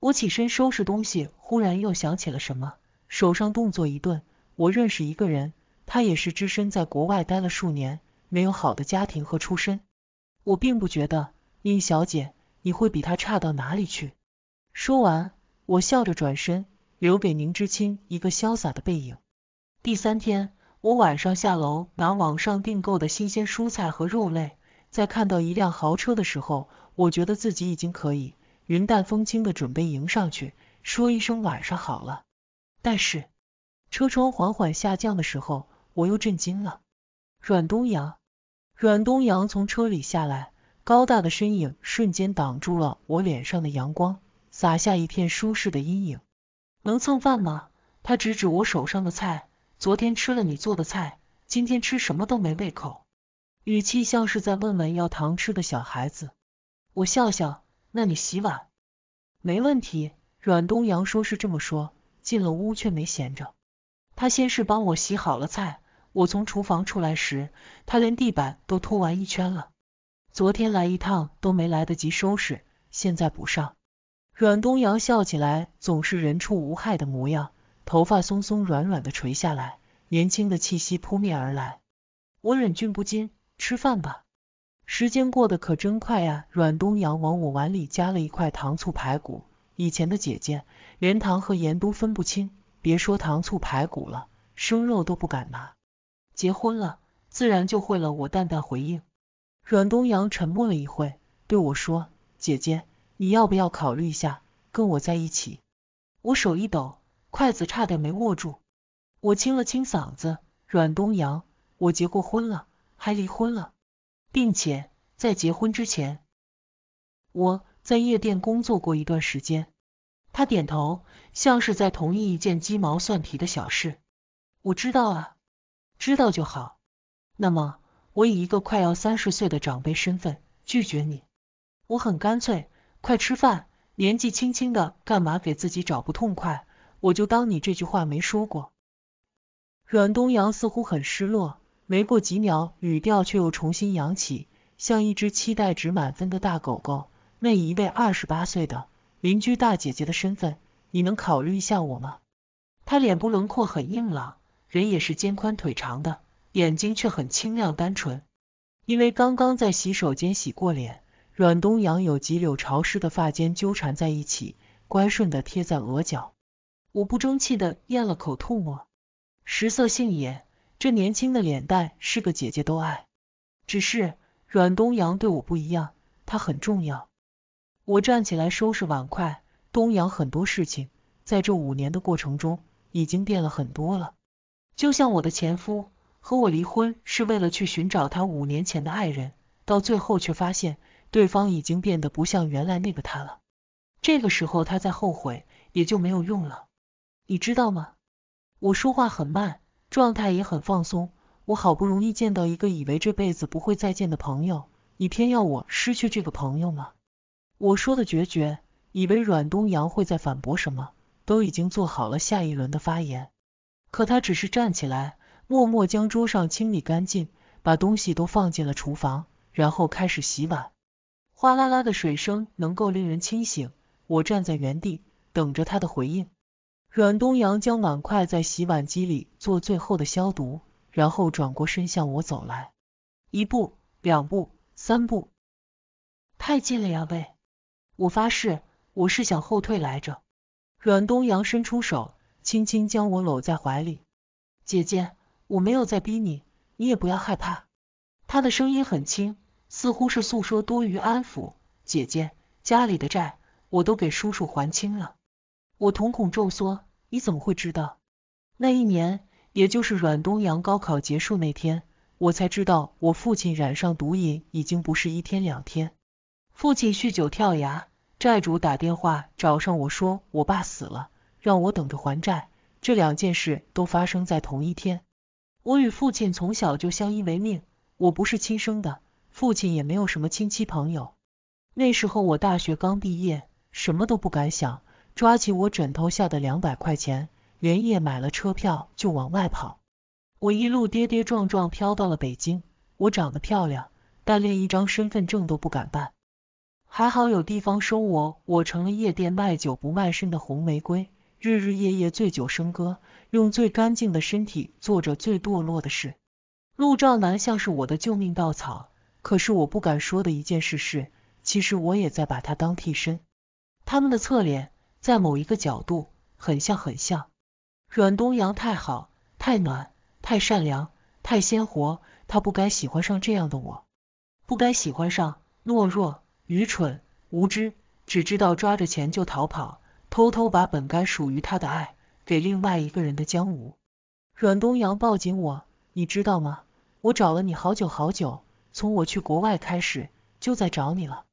我起身收拾东西，忽然又想起了什么，手上动作一顿。我认识一个人，他也是只身在国外待了数年，没有好的家庭和出身。我并不觉得，殷小姐，你会比他差到哪里去？说完，我笑着转身，留给宁知青一个潇洒的背影。第三天，我晚上下楼拿网上订购的新鲜蔬菜和肉类。在看到一辆豪车的时候，我觉得自己已经可以云淡风轻的准备迎上去，说一声晚上好了。但是车窗缓缓下降的时候，我又震惊了。阮东阳，阮东阳从车里下来，高大的身影瞬间挡住了我脸上的阳光，洒下一片舒适的阴影。能蹭饭吗？他指指我手上的菜，昨天吃了你做的菜，今天吃什么都没胃口。语气像是在问问要糖吃的小孩子，我笑笑，那你洗碗，没问题。阮东阳说是这么说，进了屋却没闲着，他先是帮我洗好了菜，我从厨房出来时，他连地板都拖完一圈了。昨天来一趟都没来得及收拾，现在补上。阮东阳笑起来总是人畜无害的模样，头发松松软软的垂下来，年轻的气息扑面而来，我忍俊不禁。吃饭吧，时间过得可真快呀。阮东阳往我碗里加了一块糖醋排骨。以前的姐姐连糖和盐都分不清，别说糖醋排骨了，生肉都不敢拿。结婚了，自然就会了。我淡淡回应。阮东阳沉默了一会，对我说：“姐姐，你要不要考虑一下跟我在一起？”我手一抖，筷子差点没握住。我清了清嗓子，阮东阳，我结过婚了。还离婚了，并且在结婚之前，我在夜店工作过一段时间。他点头，像是在同意一件鸡毛蒜皮的小事。我知道啊，知道就好。那么，我以一个快要三十岁的长辈身份拒绝你。我很干脆，快吃饭，年纪轻轻的，干嘛给自己找不痛快？我就当你这句话没说过。阮东阳似乎很失落。没过几秒，语调却又重新扬起，像一只期待值满分的大狗狗。那一位二十八岁的邻居大姐姐的身份，你能考虑一下我吗？她脸部轮廓很硬朗，人也是肩宽腿长的，眼睛却很清亮单纯。因为刚刚在洗手间洗过脸，阮东阳有几绺潮湿的发尖纠缠在一起，乖顺的贴在额角。我不争气的咽了口唾沫，食色性也。这年轻的脸蛋，是个姐姐都爱。只是阮东阳对我不一样，他很重要。我站起来收拾碗筷。东阳很多事情，在这五年的过程中，已经变了很多了。就像我的前夫，和我离婚是为了去寻找他五年前的爱人，到最后却发现对方已经变得不像原来那个他了。这个时候他再后悔，也就没有用了。你知道吗？我说话很慢。状态也很放松，我好不容易见到一个以为这辈子不会再见的朋友，你偏要我失去这个朋友吗？我说的决绝，以为阮东阳会在反驳什么，都已经做好了下一轮的发言，可他只是站起来，默默将桌上清理干净，把东西都放进了厨房，然后开始洗碗。哗啦啦的水声能够令人清醒，我站在原地等着他的回应。阮东阳将碗筷在洗碗机里做最后的消毒，然后转过身向我走来，一步、两步、三步，太近了呀！喂，我发誓，我是想后退来着。阮东阳伸出手，轻轻将我搂在怀里，姐姐，我没有在逼你，你也不要害怕。他的声音很轻，似乎是诉说多余安抚。姐姐，家里的债，我都给叔叔还清了。我瞳孔骤缩，你怎么会知道？那一年，也就是阮东阳高考结束那天，我才知道我父亲染上毒瘾已经不是一天两天。父亲酗酒跳崖，债主打电话找上我说我爸死了，让我等着还债。这两件事都发生在同一天。我与父亲从小就相依为命，我不是亲生的，父亲也没有什么亲戚朋友。那时候我大学刚毕业，什么都不敢想。抓起我枕头下的两百块钱，连夜买了车票就往外跑。我一路跌跌撞撞，飘到了北京。我长得漂亮，但连一张身份证都不敢办。还好有地方收我，我成了夜店卖酒不卖身的红玫瑰，日日夜夜醉酒笙歌，用最干净的身体做着最堕落的事。陆兆南像是我的救命稻草，可是我不敢说的一件事是，其实我也在把他当替身。他们的侧脸。在某一个角度，很像，很像。阮东阳太好，太暖，太善良，太鲜活。他不该喜欢上这样的我，不该喜欢上懦弱、愚蠢、无知，只知道抓着钱就逃跑，偷偷把本该属于他的爱给另外一个人的江武。阮东阳抱紧我，你知道吗？我找了你好久好久，从我去国外开始就在找你了。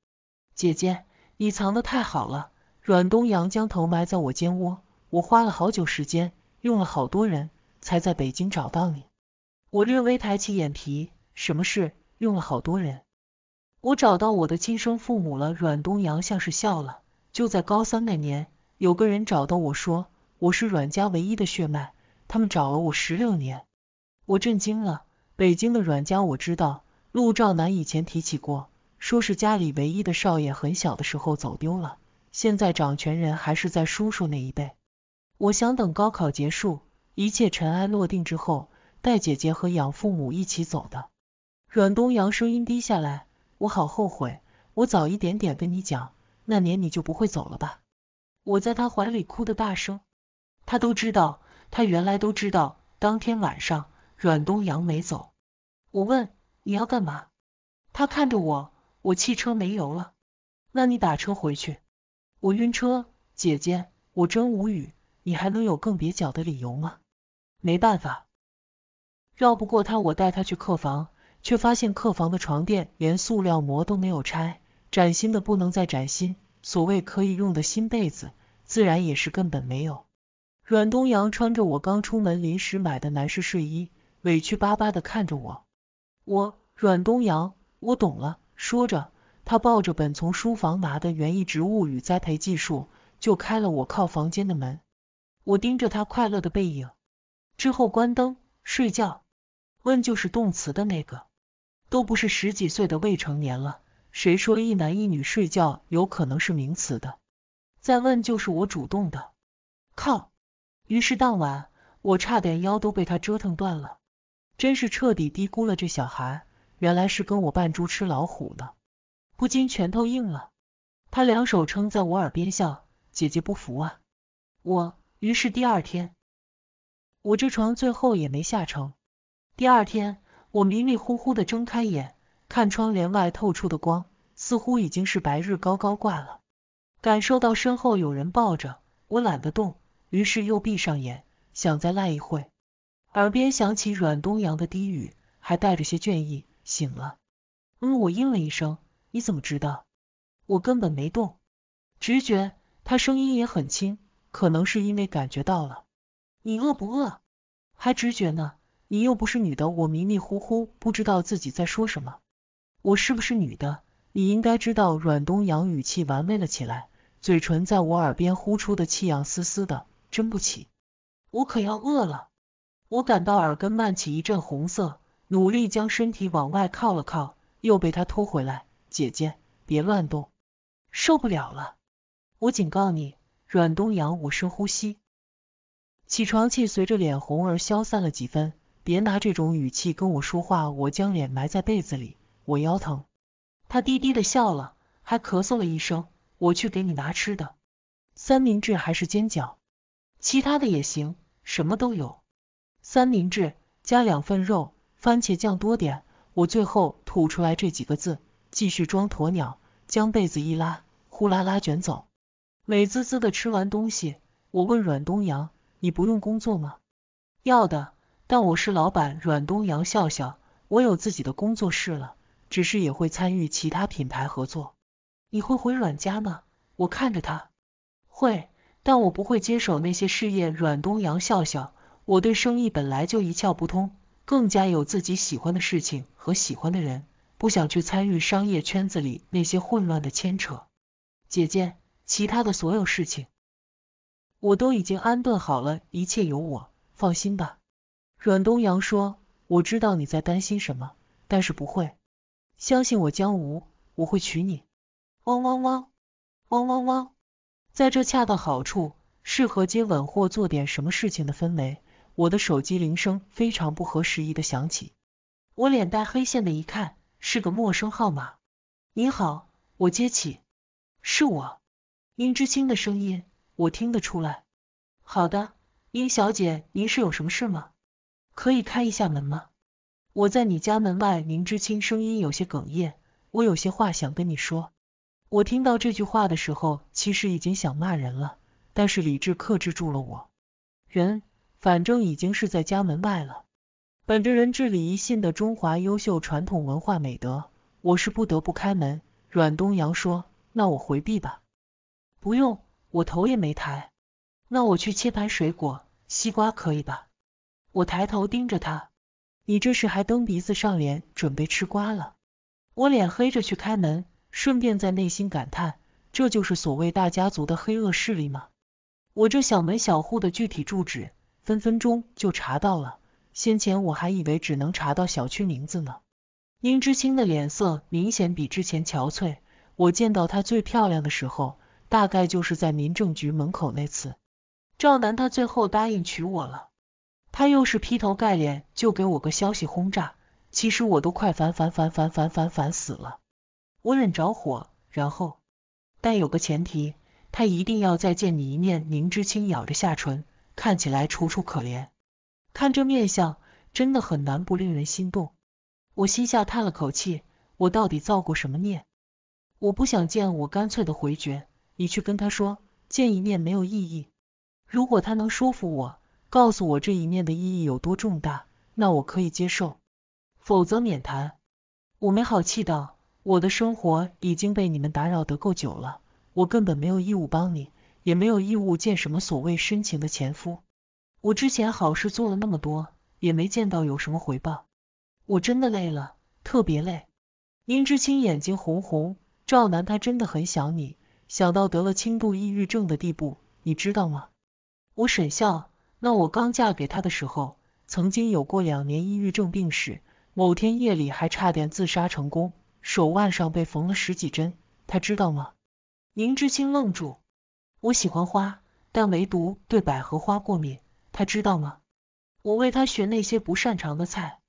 姐姐，你藏得太好了。阮东阳将头埋在我肩窝，我花了好久时间，用了好多人，才在北京找到你。我略微抬起眼皮，什么事？用了好多人，我找到我的亲生父母了。阮东阳像是笑了。就在高三那年，有个人找到我说，我是阮家唯一的血脉，他们找了我十六年。我震惊了。北京的阮家我知道，陆兆南以前提起过，说是家里唯一的少爷，很小的时候走丢了。现在掌权人还是在叔叔那一辈。我想等高考结束，一切尘埃落定之后，带姐姐和养父母一起走的。阮东阳声音低下来，我好后悔，我早一点点跟你讲，那年你就不会走了吧？我在他怀里哭得大声，他都知道，他原来都知道。当天晚上，阮东阳没走。我问你要干嘛？他看着我，我汽车没油了，那你打车回去。我晕车，姐姐，我真无语，你还能有更蹩脚的理由吗？没办法，绕不过他，我带他去客房，却发现客房的床垫连塑料膜都没有拆，崭新的不能再崭新，所谓可以用的新被子，自然也是根本没有。阮东阳穿着我刚出门临时买的男士睡衣，委屈巴巴的看着我，我，阮东阳，我懂了，说着。他抱着本从书房拿的《园艺植物与栽培技术》，就开了我靠房间的门。我盯着他快乐的背影，之后关灯睡觉。问就是动词的那个，都不是十几岁的未成年了，谁说一男一女睡觉有可能是名词的？再问就是我主动的，靠！于是当晚我差点腰都被他折腾断了，真是彻底低估了这小孩，原来是跟我扮猪吃老虎呢。不禁拳头硬了，他两手撑在我耳边笑：“姐姐不服啊！”我于是第二天，我这床最后也没下成。第二天，我迷迷糊糊的睁开眼，看窗帘外透出的光，似乎已经是白日高高挂了。感受到身后有人抱着我，懒得动，于是又闭上眼，想再赖一会。耳边响起阮东阳的低语，还带着些倦意：“醒了。”嗯，我应了一声。你怎么知道？我根本没动，直觉。他声音也很轻，可能是因为感觉到了。你饿不饿？还直觉呢？你又不是女的，我迷迷糊糊，不知道自己在说什么。我是不是女的？你应该知道。阮东阳语气玩味了起来，嘴唇在我耳边呼出的气痒丝丝的，真不起。我可要饿了。我感到耳根漫起一阵红色，努力将身体往外靠了靠，又被他拖回来。姐姐，别乱动，受不了了。我警告你，阮东阳，我深呼吸，起床气随着脸红而消散了几分。别拿这种语气跟我说话。我将脸埋在被子里，我腰疼。他低低的笑了，还咳嗽了一声。我去给你拿吃的，三明治还是煎饺，其他的也行，什么都有。三明治加两份肉，番茄酱多点。我最后吐出来这几个字。继续装鸵鸟，将被子一拉，呼啦啦卷走。美滋滋的吃完东西，我问阮东阳：“你不用工作吗？”“要的，但我是老板。”阮东阳笑笑：“我有自己的工作室了，只是也会参与其他品牌合作。”“你会回阮家吗？”我看着他：“会，但我不会接手那些事业。”阮东阳笑笑：“我对生意本来就一窍不通，更加有自己喜欢的事情和喜欢的人。”不想去参与商业圈子里那些混乱的牵扯，姐姐，其他的所有事情我都已经安顿好了，一切有我，放心吧。阮东阳说：“我知道你在担心什么，但是不会，相信我，江无，我会娶你。”汪汪汪，汪汪汪，在这恰到好处，适合接吻或做点什么事情的氛围，我的手机铃声非常不合时宜的响起，我脸带黑线的一看。是个陌生号码。你好，我接起。是我，殷知青的声音，我听得出来。好的，殷小姐，您是有什么事吗？可以开一下门吗？我在你家门外。宁知青声音有些哽咽，我有些话想跟你说。我听到这句话的时候，其实已经想骂人了，但是理智克制住了我。人，反正已经是在家门外了。本着人至礼义信的中华优秀传统文化美德，我是不得不开门。阮东阳说：“那我回避吧。”不用，我头也没抬。那我去切盘水果，西瓜可以吧？我抬头盯着他，你这是还蹬鼻子上脸，准备吃瓜了？我脸黑着去开门，顺便在内心感叹：这就是所谓大家族的黑恶势力吗？我这小门小户的具体住址，分分钟就查到了。先前我还以为只能查到小区名字呢。宁知青的脸色明显比之前憔悴。我见到她最漂亮的时候，大概就是在民政局门口那次。赵楠他最后答应娶我了，他又是劈头盖脸就给我个消息轰炸，其实我都快烦烦烦烦烦烦烦死了。我忍着火，然后，但有个前提，他一定要再见你一面。宁知青咬着下唇，看起来楚楚可怜。看这面相，真的很难不令人心动。我心下叹了口气，我到底造过什么孽？我不想见，我干脆的回绝。你去跟他说，见一面没有意义。如果他能说服我，告诉我这一面的意义有多重大，那我可以接受。否则免谈。我没好气道，我的生活已经被你们打扰得够久了，我根本没有义务帮你，也没有义务见什么所谓深情的前夫。我之前好事做了那么多，也没见到有什么回报，我真的累了，特别累。宁知青眼睛红红，赵楠他真的很想你，想到得了轻度抑郁症的地步，你知道吗？我沈笑，那我刚嫁给他的时候，曾经有过两年抑郁症病史，某天夜里还差点自杀成功，手腕上被缝了十几针，他知道吗？宁知青愣住，我喜欢花，但唯独对百合花过敏。他知道吗？我为他学那些不擅长的菜，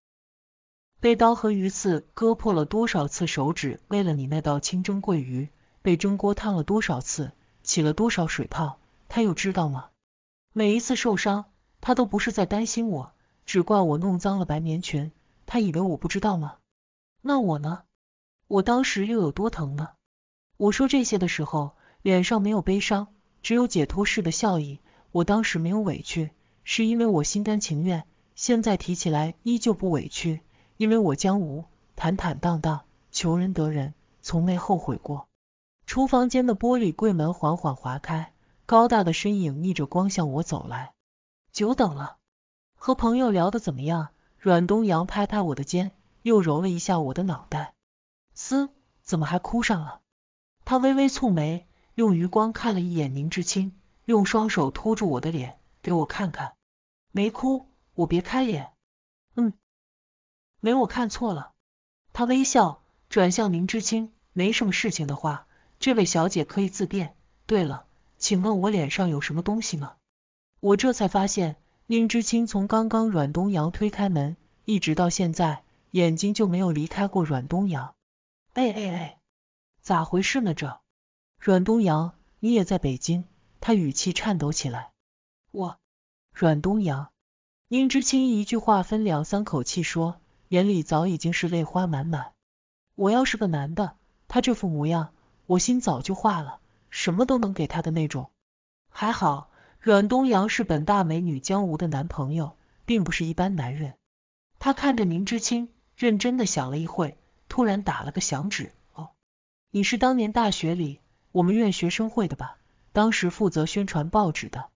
被刀和鱼刺割破了多少次手指？为了你那道清蒸桂鱼，被蒸锅烫了多少次，起了多少水泡？他又知道吗？每一次受伤，他都不是在担心我，只怪我弄脏了白棉裙。他以为我不知道吗？那我呢？我当时又有多疼呢？我说这些的时候，脸上没有悲伤，只有解脱式的笑意。我当时没有委屈。是因为我心甘情愿，现在提起来依旧不委屈，因为我江无坦坦荡荡，求人得人，从没后悔过。厨房间的玻璃柜门缓缓滑开，高大的身影逆着光向我走来。久等了，和朋友聊得怎么样？阮东阳拍拍我的肩，又揉了一下我的脑袋。嘶，怎么还哭上了？他微微蹙眉，用余光看了一眼宁志清，用双手托住我的脸。给我看看，没哭，我别开眼。嗯，没，我看错了。他微笑，转向宁知青，没什么事情的话，这位小姐可以自便。对了，请问我脸上有什么东西吗？我这才发现，宁知青从刚刚阮东阳推开门，一直到现在，眼睛就没有离开过阮东阳。哎哎哎，咋回事呢这？阮东阳，你也在北京？他语气颤抖起来。我，阮东阳，宁知青一句话分两三口气说，眼里早已经是泪花满满。我要是个男的，他这副模样，我心早就化了，什么都能给他的那种。还好，阮东阳是本大美女江吴的男朋友，并不是一般男人。他看着宁知青，认真的想了一会，突然打了个响指，哦，你是当年大学里我们院学生会的吧？当时负责宣传报纸的。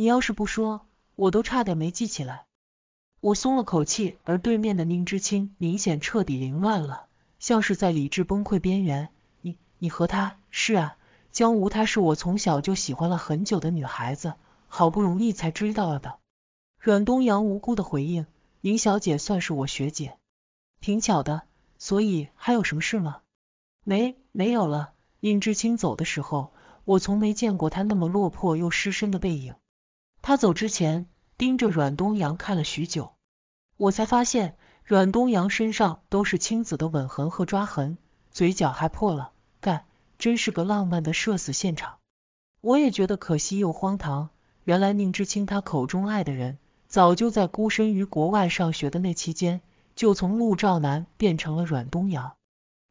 你要是不说，我都差点没记起来。我松了口气，而对面的宁知青明显彻底凌乱了，像是在理智崩溃边缘。你，你和他是啊，江无，她是我从小就喜欢了很久的女孩子，好不容易才追到的。阮东阳无辜的回应，宁小姐算是我学姐，挺巧的。所以还有什么事吗？没，没有了。宁知青走的时候，我从没见过她那么落魄又失身的背影。他走之前盯着阮东阳看了许久，我才发现阮东阳身上都是青紫的吻痕和抓痕，嘴角还破了，干，真是个浪漫的社死现场。我也觉得可惜又荒唐。原来宁知青他口中爱的人，早就在孤身于国外上学的那期间，就从陆兆南变成了阮东阳。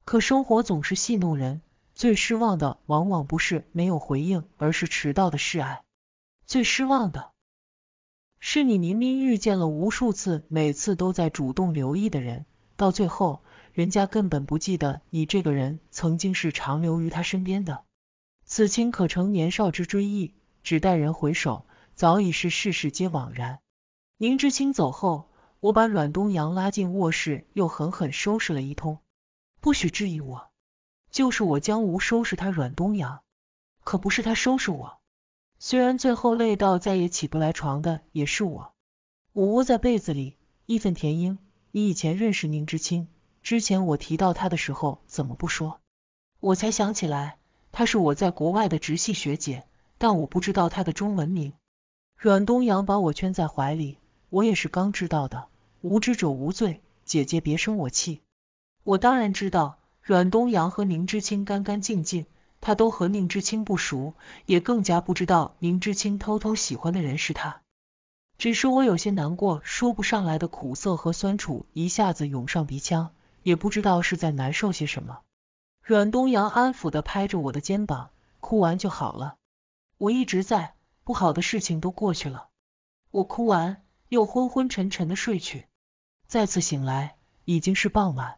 可生活总是戏弄人，最失望的往往不是没有回应，而是迟到的示爱。最失望的是，你明明遇见了无数次，每次都在主动留意的人，到最后，人家根本不记得你这个人曾经是长留于他身边的。此情可成年少之追忆，只待人回首，早已是世事皆枉然。宁知青走后，我把阮东阳拉进卧室，又狠狠收拾了一通，不许质疑我，就是我江无收拾他阮东阳，可不是他收拾我。虽然最后累到再也起不来床的也是我，我窝在被子里，义愤填膺。你以前认识宁知青，之前我提到他的时候怎么不说？我才想起来，他是我在国外的直系学姐，但我不知道他的中文名。阮东阳把我圈在怀里，我也是刚知道的。无知者无罪，姐姐别生我气。我当然知道，阮东阳和宁知青干干净净。他都和宁知青不熟，也更加不知道宁知青偷偷喜欢的人是他。只是我有些难过，说不上来的苦涩和酸楚一下子涌上鼻腔，也不知道是在难受些什么。阮东阳安抚的拍着我的肩膀，哭完就好了，我一直在，不好的事情都过去了。我哭完，又昏昏沉沉的睡去。再次醒来，已经是傍晚。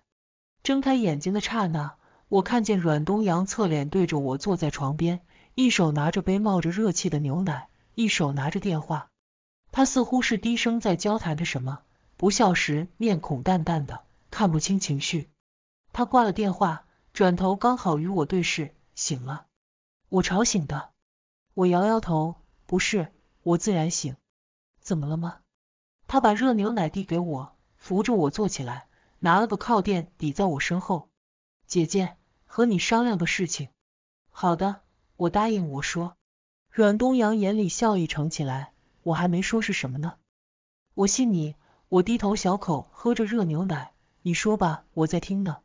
睁开眼睛的刹那。我看见阮东阳侧脸对着我坐在床边，一手拿着杯冒着热气的牛奶，一手拿着电话。他似乎是低声在交谈着什么，不笑时面孔淡淡的，看不清情绪。他挂了电话，转头刚好与我对视，醒了。我吵醒的。我摇摇头，不是，我自然醒。怎么了吗？他把热牛奶递给我，扶着我坐起来，拿了个靠垫抵在我身后，姐姐。和你商量个事情。好的，我答应。我说，阮东阳眼里笑意盛起来，我还没说是什么呢。我信你。我低头小口喝着热牛奶，你说吧，我在听呢。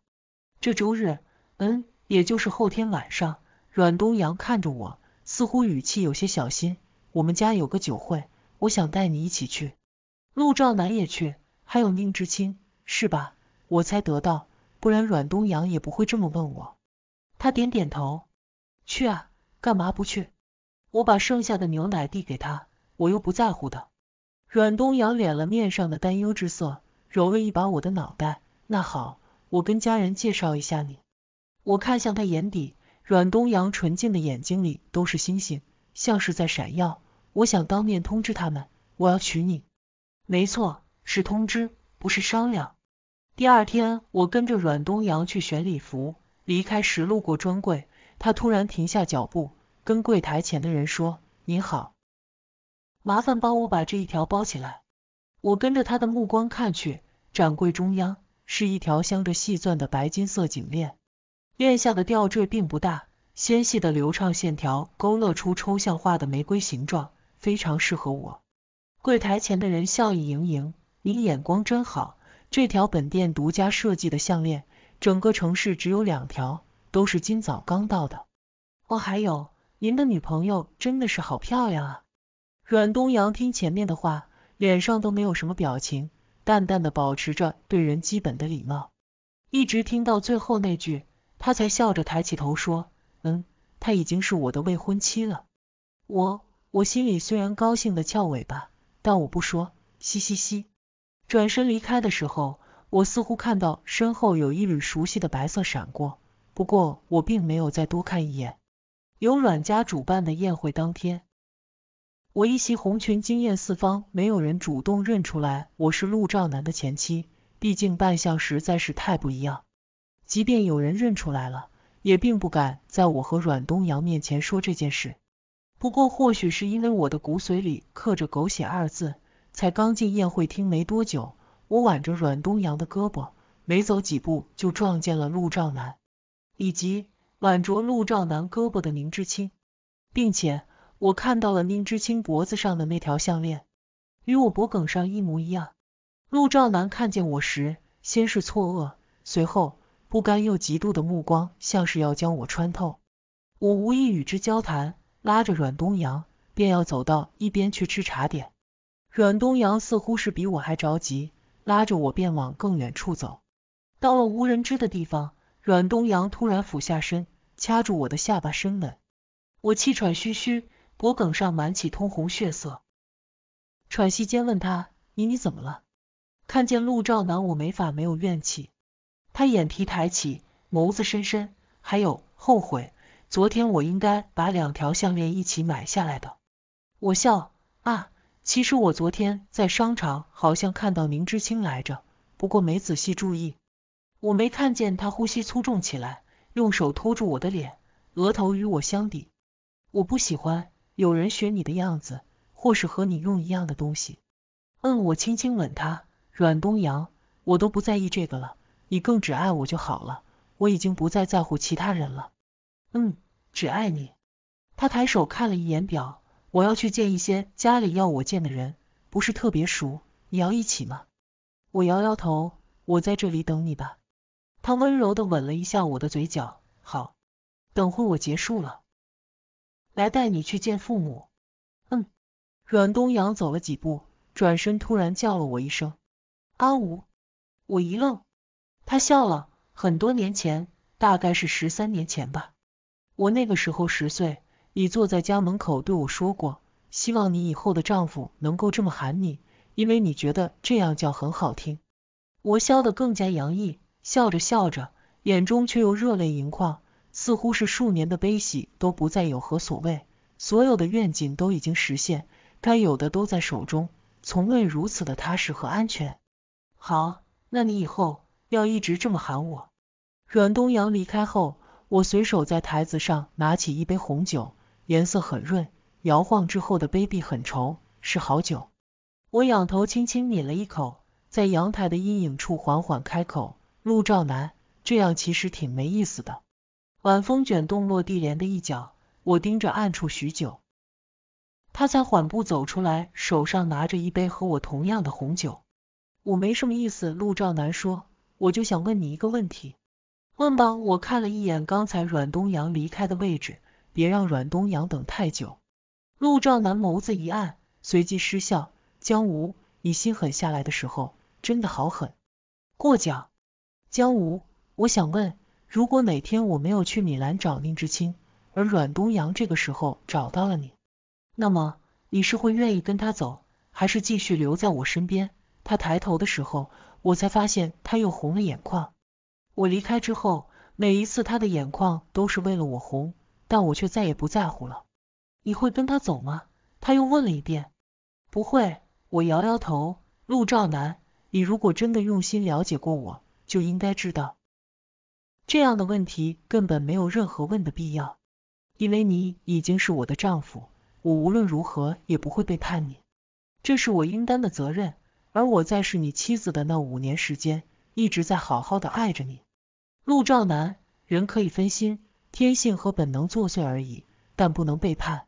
这周日，嗯，也就是后天晚上。阮东阳看着我，似乎语气有些小心。我们家有个酒会，我想带你一起去。陆兆南也去，还有宁志清，是吧？我猜得到，不然阮东阳也不会这么问我。他点点头，去啊，干嘛不去？我把剩下的牛奶递给他，我又不在乎的。阮东阳敛了面上的担忧之色，揉了一把我的脑袋。那好，我跟家人介绍一下你。我看向他眼底，阮东阳纯净的眼睛里都是星星，像是在闪耀。我想当面通知他们，我要娶你。没错，是通知，不是商量。第二天，我跟着阮东阳去选礼服。离开时路过专柜，他突然停下脚步，跟柜台前的人说：“您好，麻烦帮我把这一条包起来。”我跟着他的目光看去，展柜中央是一条镶着细钻的白金色颈链，链下的吊坠并不大，纤细的流畅线条勾勒出抽象化的玫瑰形状，非常适合我。柜台前的人笑意盈盈：“你眼光真好，这条本店独家设计的项链。”整个城市只有两条，都是今早刚到的。哦，还有，您的女朋友真的是好漂亮啊！阮东阳听前面的话，脸上都没有什么表情，淡淡的保持着对人基本的礼貌，一直听到最后那句，他才笑着抬起头说：“嗯，她已经是我的未婚妻了。”我我心里虽然高兴的翘尾巴，但我不说，嘻嘻嘻。转身离开的时候。我似乎看到身后有一缕熟悉的白色闪过，不过我并没有再多看一眼。由阮家主办的宴会当天，我一袭红裙惊艳四方，没有人主动认出来我是陆兆南的前妻，毕竟扮相实在是太不一样。即便有人认出来了，也并不敢在我和阮东阳面前说这件事。不过或许是因为我的骨髓里刻着“狗血”二字，才刚进宴会厅没多久。我挽着阮东阳的胳膊，没走几步就撞见了陆兆南，以及挽着陆兆南胳膊的宁知清，并且我看到了宁知清脖子上的那条项链，与我脖梗上一模一样。陆兆南看见我时，先是错愕，随后不甘又嫉妒的目光，像是要将我穿透。我无意与之交谈，拉着阮东阳便要走到一边去吃茶点。阮东阳似乎是比我还着急。拉着我便往更远处走，到了无人知的地方，阮东阳突然俯下身，掐住我的下巴，深吻。我气喘吁吁，脖梗上满起通红血色，喘息间问他：“你你怎么了？”看见陆兆南，我没法没有怨气。他眼皮抬起，眸子深深，还有后悔，昨天我应该把两条项链一起买下来的。我笑啊。其实我昨天在商场好像看到宁知青来着，不过没仔细注意。我没看见他呼吸粗重起来，用手托住我的脸，额头与我相抵。我不喜欢有人学你的样子，或是和你用一样的东西。嗯，我轻轻吻他，阮东阳，我都不在意这个了，你更只爱我就好了。我已经不再在乎其他人了。嗯，只爱你。他抬手看了一眼表。我要去见一些家里要我见的人，不是特别熟。你要一起吗？我摇摇头，我在这里等你吧。他温柔的吻了一下我的嘴角。好，等会我结束了，来带你去见父母。嗯。阮东阳走了几步，转身突然叫了我一声阿武。我一愣，他笑了。很多年前，大概是十三年前吧，我那个时候十岁。你坐在家门口对我说过，希望你以后的丈夫能够这么喊你，因为你觉得这样叫很好听。我笑得更加洋溢，笑着笑着，眼中却又热泪盈眶，似乎是数年的悲喜都不再有何所谓，所有的愿景都已经实现，该有的都在手中，从未如此的踏实和安全。好，那你以后要一直这么喊我。阮东阳离开后，我随手在台子上拿起一杯红酒。颜色很润，摇晃之后的杯壁很稠，是好酒。我仰头轻轻抿了一口，在阳台的阴影处缓缓开口：“陆兆南，这样其实挺没意思的。”晚风卷动落地帘的一角，我盯着暗处许久，他才缓步走出来，手上拿着一杯和我同样的红酒。我没什么意思，陆兆南说：“我就想问你一个问题，问吧。”我看了一眼刚才阮东阳离开的位置。别让阮东阳等太久。陆兆南眸子一暗，随即失笑。江吴，你心狠下来的时候，真的好狠。过奖。江吴，我想问，如果哪天我没有去米兰找宁之清，而阮东阳这个时候找到了你，那么你是会愿意跟他走，还是继续留在我身边？他抬头的时候，我才发现他又红了眼眶。我离开之后，每一次他的眼眶都是为了我红。但我却再也不在乎了。你会跟他走吗？他又问了一遍。不会，我摇摇头。陆兆南，你如果真的用心了解过我，就应该知道，这样的问题根本没有任何问的必要。因为你已经是我的丈夫，我无论如何也不会背叛你，这是我应担的责任。而我在是你妻子的那五年时间，一直在好好的爱着你。陆兆南，人可以分心。天性和本能作祟而已，但不能背叛。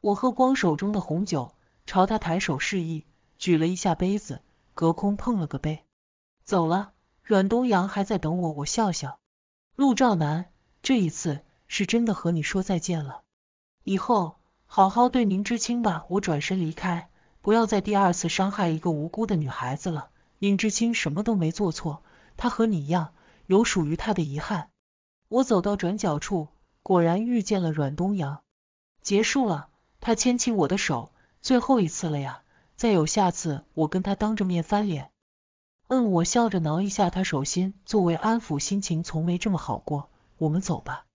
我喝光手中的红酒，朝他抬手示意，举了一下杯子，隔空碰了个杯，走了。阮东阳还在等我，我笑笑。陆兆南，这一次是真的和你说再见了。以后好好对宁知青吧。我转身离开，不要再第二次伤害一个无辜的女孩子了。宁知青什么都没做错，她和你一样，有属于她的遗憾。我走到转角处，果然遇见了阮东阳。结束了，他牵起我的手，最后一次了呀，再有下次我跟他当着面翻脸。嗯，我笑着挠一下他手心，作为安抚。心情从没这么好过，我们走吧。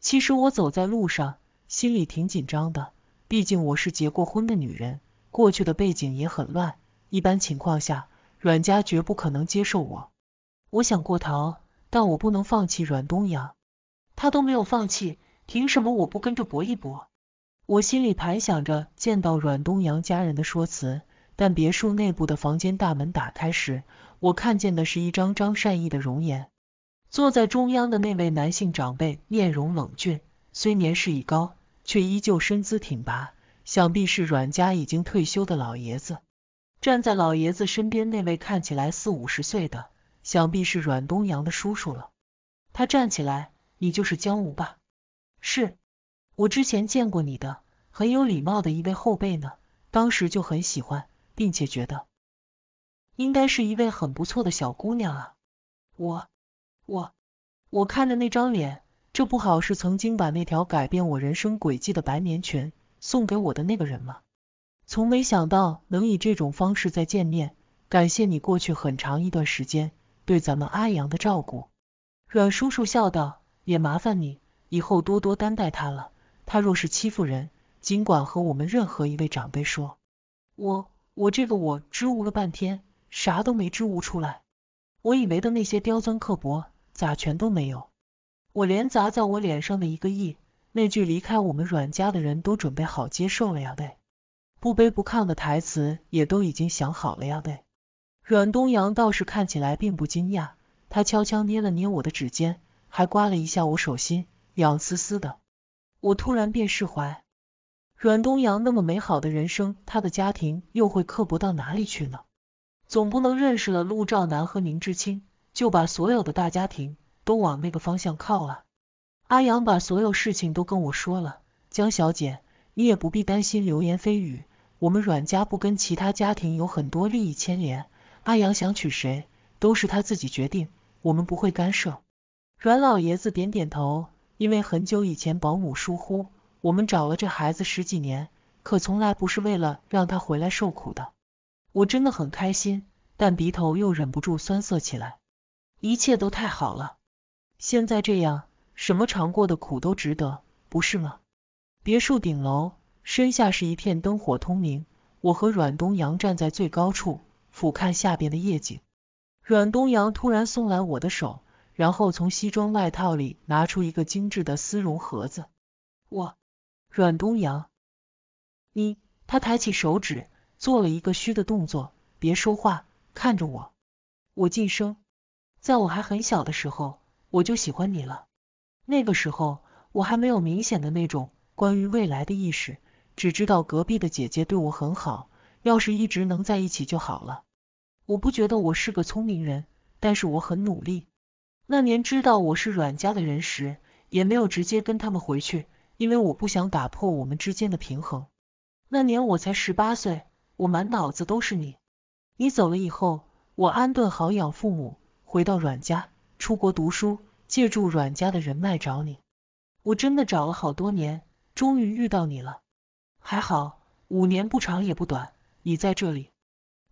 其实我走在路上，心里挺紧张的，毕竟我是结过婚的女人，过去的背景也很乱，一般情况下，阮家绝不可能接受我。我想过逃。但我不能放弃阮东阳，他都没有放弃，凭什么我不跟着搏一搏？我心里盘想着见到阮东阳家人的说辞，但别墅内部的房间大门打开时，我看见的是一张张善意的容颜。坐在中央的那位男性长辈面容冷峻，虽年事已高，却依旧身姿挺拔，想必是阮家已经退休的老爷子。站在老爷子身边那位看起来四五十岁的。想必是阮东阳的叔叔了。他站起来，你就是江无吧？是，我之前见过你的，很有礼貌的一位后辈呢。当时就很喜欢，并且觉得应该是一位很不错的小姑娘啊。我，我，我看着那张脸，这不好是曾经把那条改变我人生轨迹的白棉裙送给我的那个人吗？从没想到能以这种方式再见面，感谢你过去很长一段时间。对咱们阿阳的照顾，阮叔叔笑道：“也麻烦你以后多多担待他了。他若是欺负人，尽管和我们任何一位长辈说。”我我这个我支吾了半天，啥都没支吾出来。我以为的那些刁钻刻薄、咋全都没有。我连砸在我脸上的一个亿，那句离开我们阮家的人都准备好接受了呀得，不卑不亢的台词也都已经想好了呀得。阮东阳倒是看起来并不惊讶，他悄悄捏了捏我的指尖，还刮了一下我手心，痒丝丝的。我突然便释怀，阮东阳那么美好的人生，他的家庭又会刻薄到哪里去呢？总不能认识了陆兆南和宁志清，就把所有的大家庭都往那个方向靠了。阿阳把所有事情都跟我说了，江小姐，你也不必担心流言蜚语，我们阮家不跟其他家庭有很多利益牵连。阿阳想娶谁，都是他自己决定，我们不会干涉。阮老爷子点点头，因为很久以前保姆疏忽，我们找了这孩子十几年，可从来不是为了让他回来受苦的。我真的很开心，但鼻头又忍不住酸涩起来。一切都太好了，现在这样，什么尝过的苦都值得，不是吗？别墅顶楼，身下是一片灯火通明，我和阮东阳站在最高处。俯瞰下边的夜景，阮东阳突然送来我的手，然后从西装外套里拿出一个精致的丝绒盒子。我，阮东阳，你，他抬起手指，做了一个虚的动作，别说话，看着我。我晋升，在我还很小的时候，我就喜欢你了。那个时候，我还没有明显的那种关于未来的意识，只知道隔壁的姐姐对我很好。要是一直能在一起就好了。我不觉得我是个聪明人，但是我很努力。那年知道我是阮家的人时，也没有直接跟他们回去，因为我不想打破我们之间的平衡。那年我才十八岁，我满脑子都是你。你走了以后，我安顿好养父母，回到阮家，出国读书，借助阮家的人脉找你。我真的找了好多年，终于遇到你了。还好，五年不长也不短。你在这里，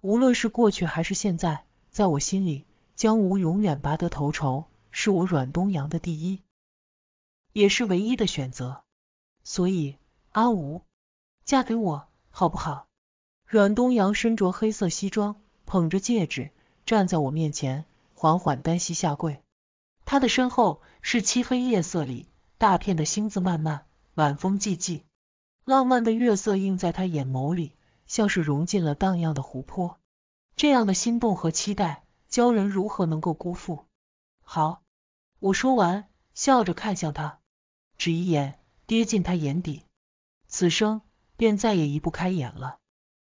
无论是过去还是现在，在我心里，江无永远拔得头筹，是我阮东阳的第一，也是唯一的选择。所以，阿无，嫁给我好不好？阮东阳身着黑色西装，捧着戒指，站在我面前，缓缓单膝下跪。他的身后是漆黑夜色里，大片的星子漫漫，晚风寂寂，浪漫的月色映在他眼眸里。像是融进了荡漾的湖泊，这样的心动和期待，鲛人如何能够辜负？好，我说完，笑着看向他，只一眼，跌进他眼底，此生便再也移不开眼了。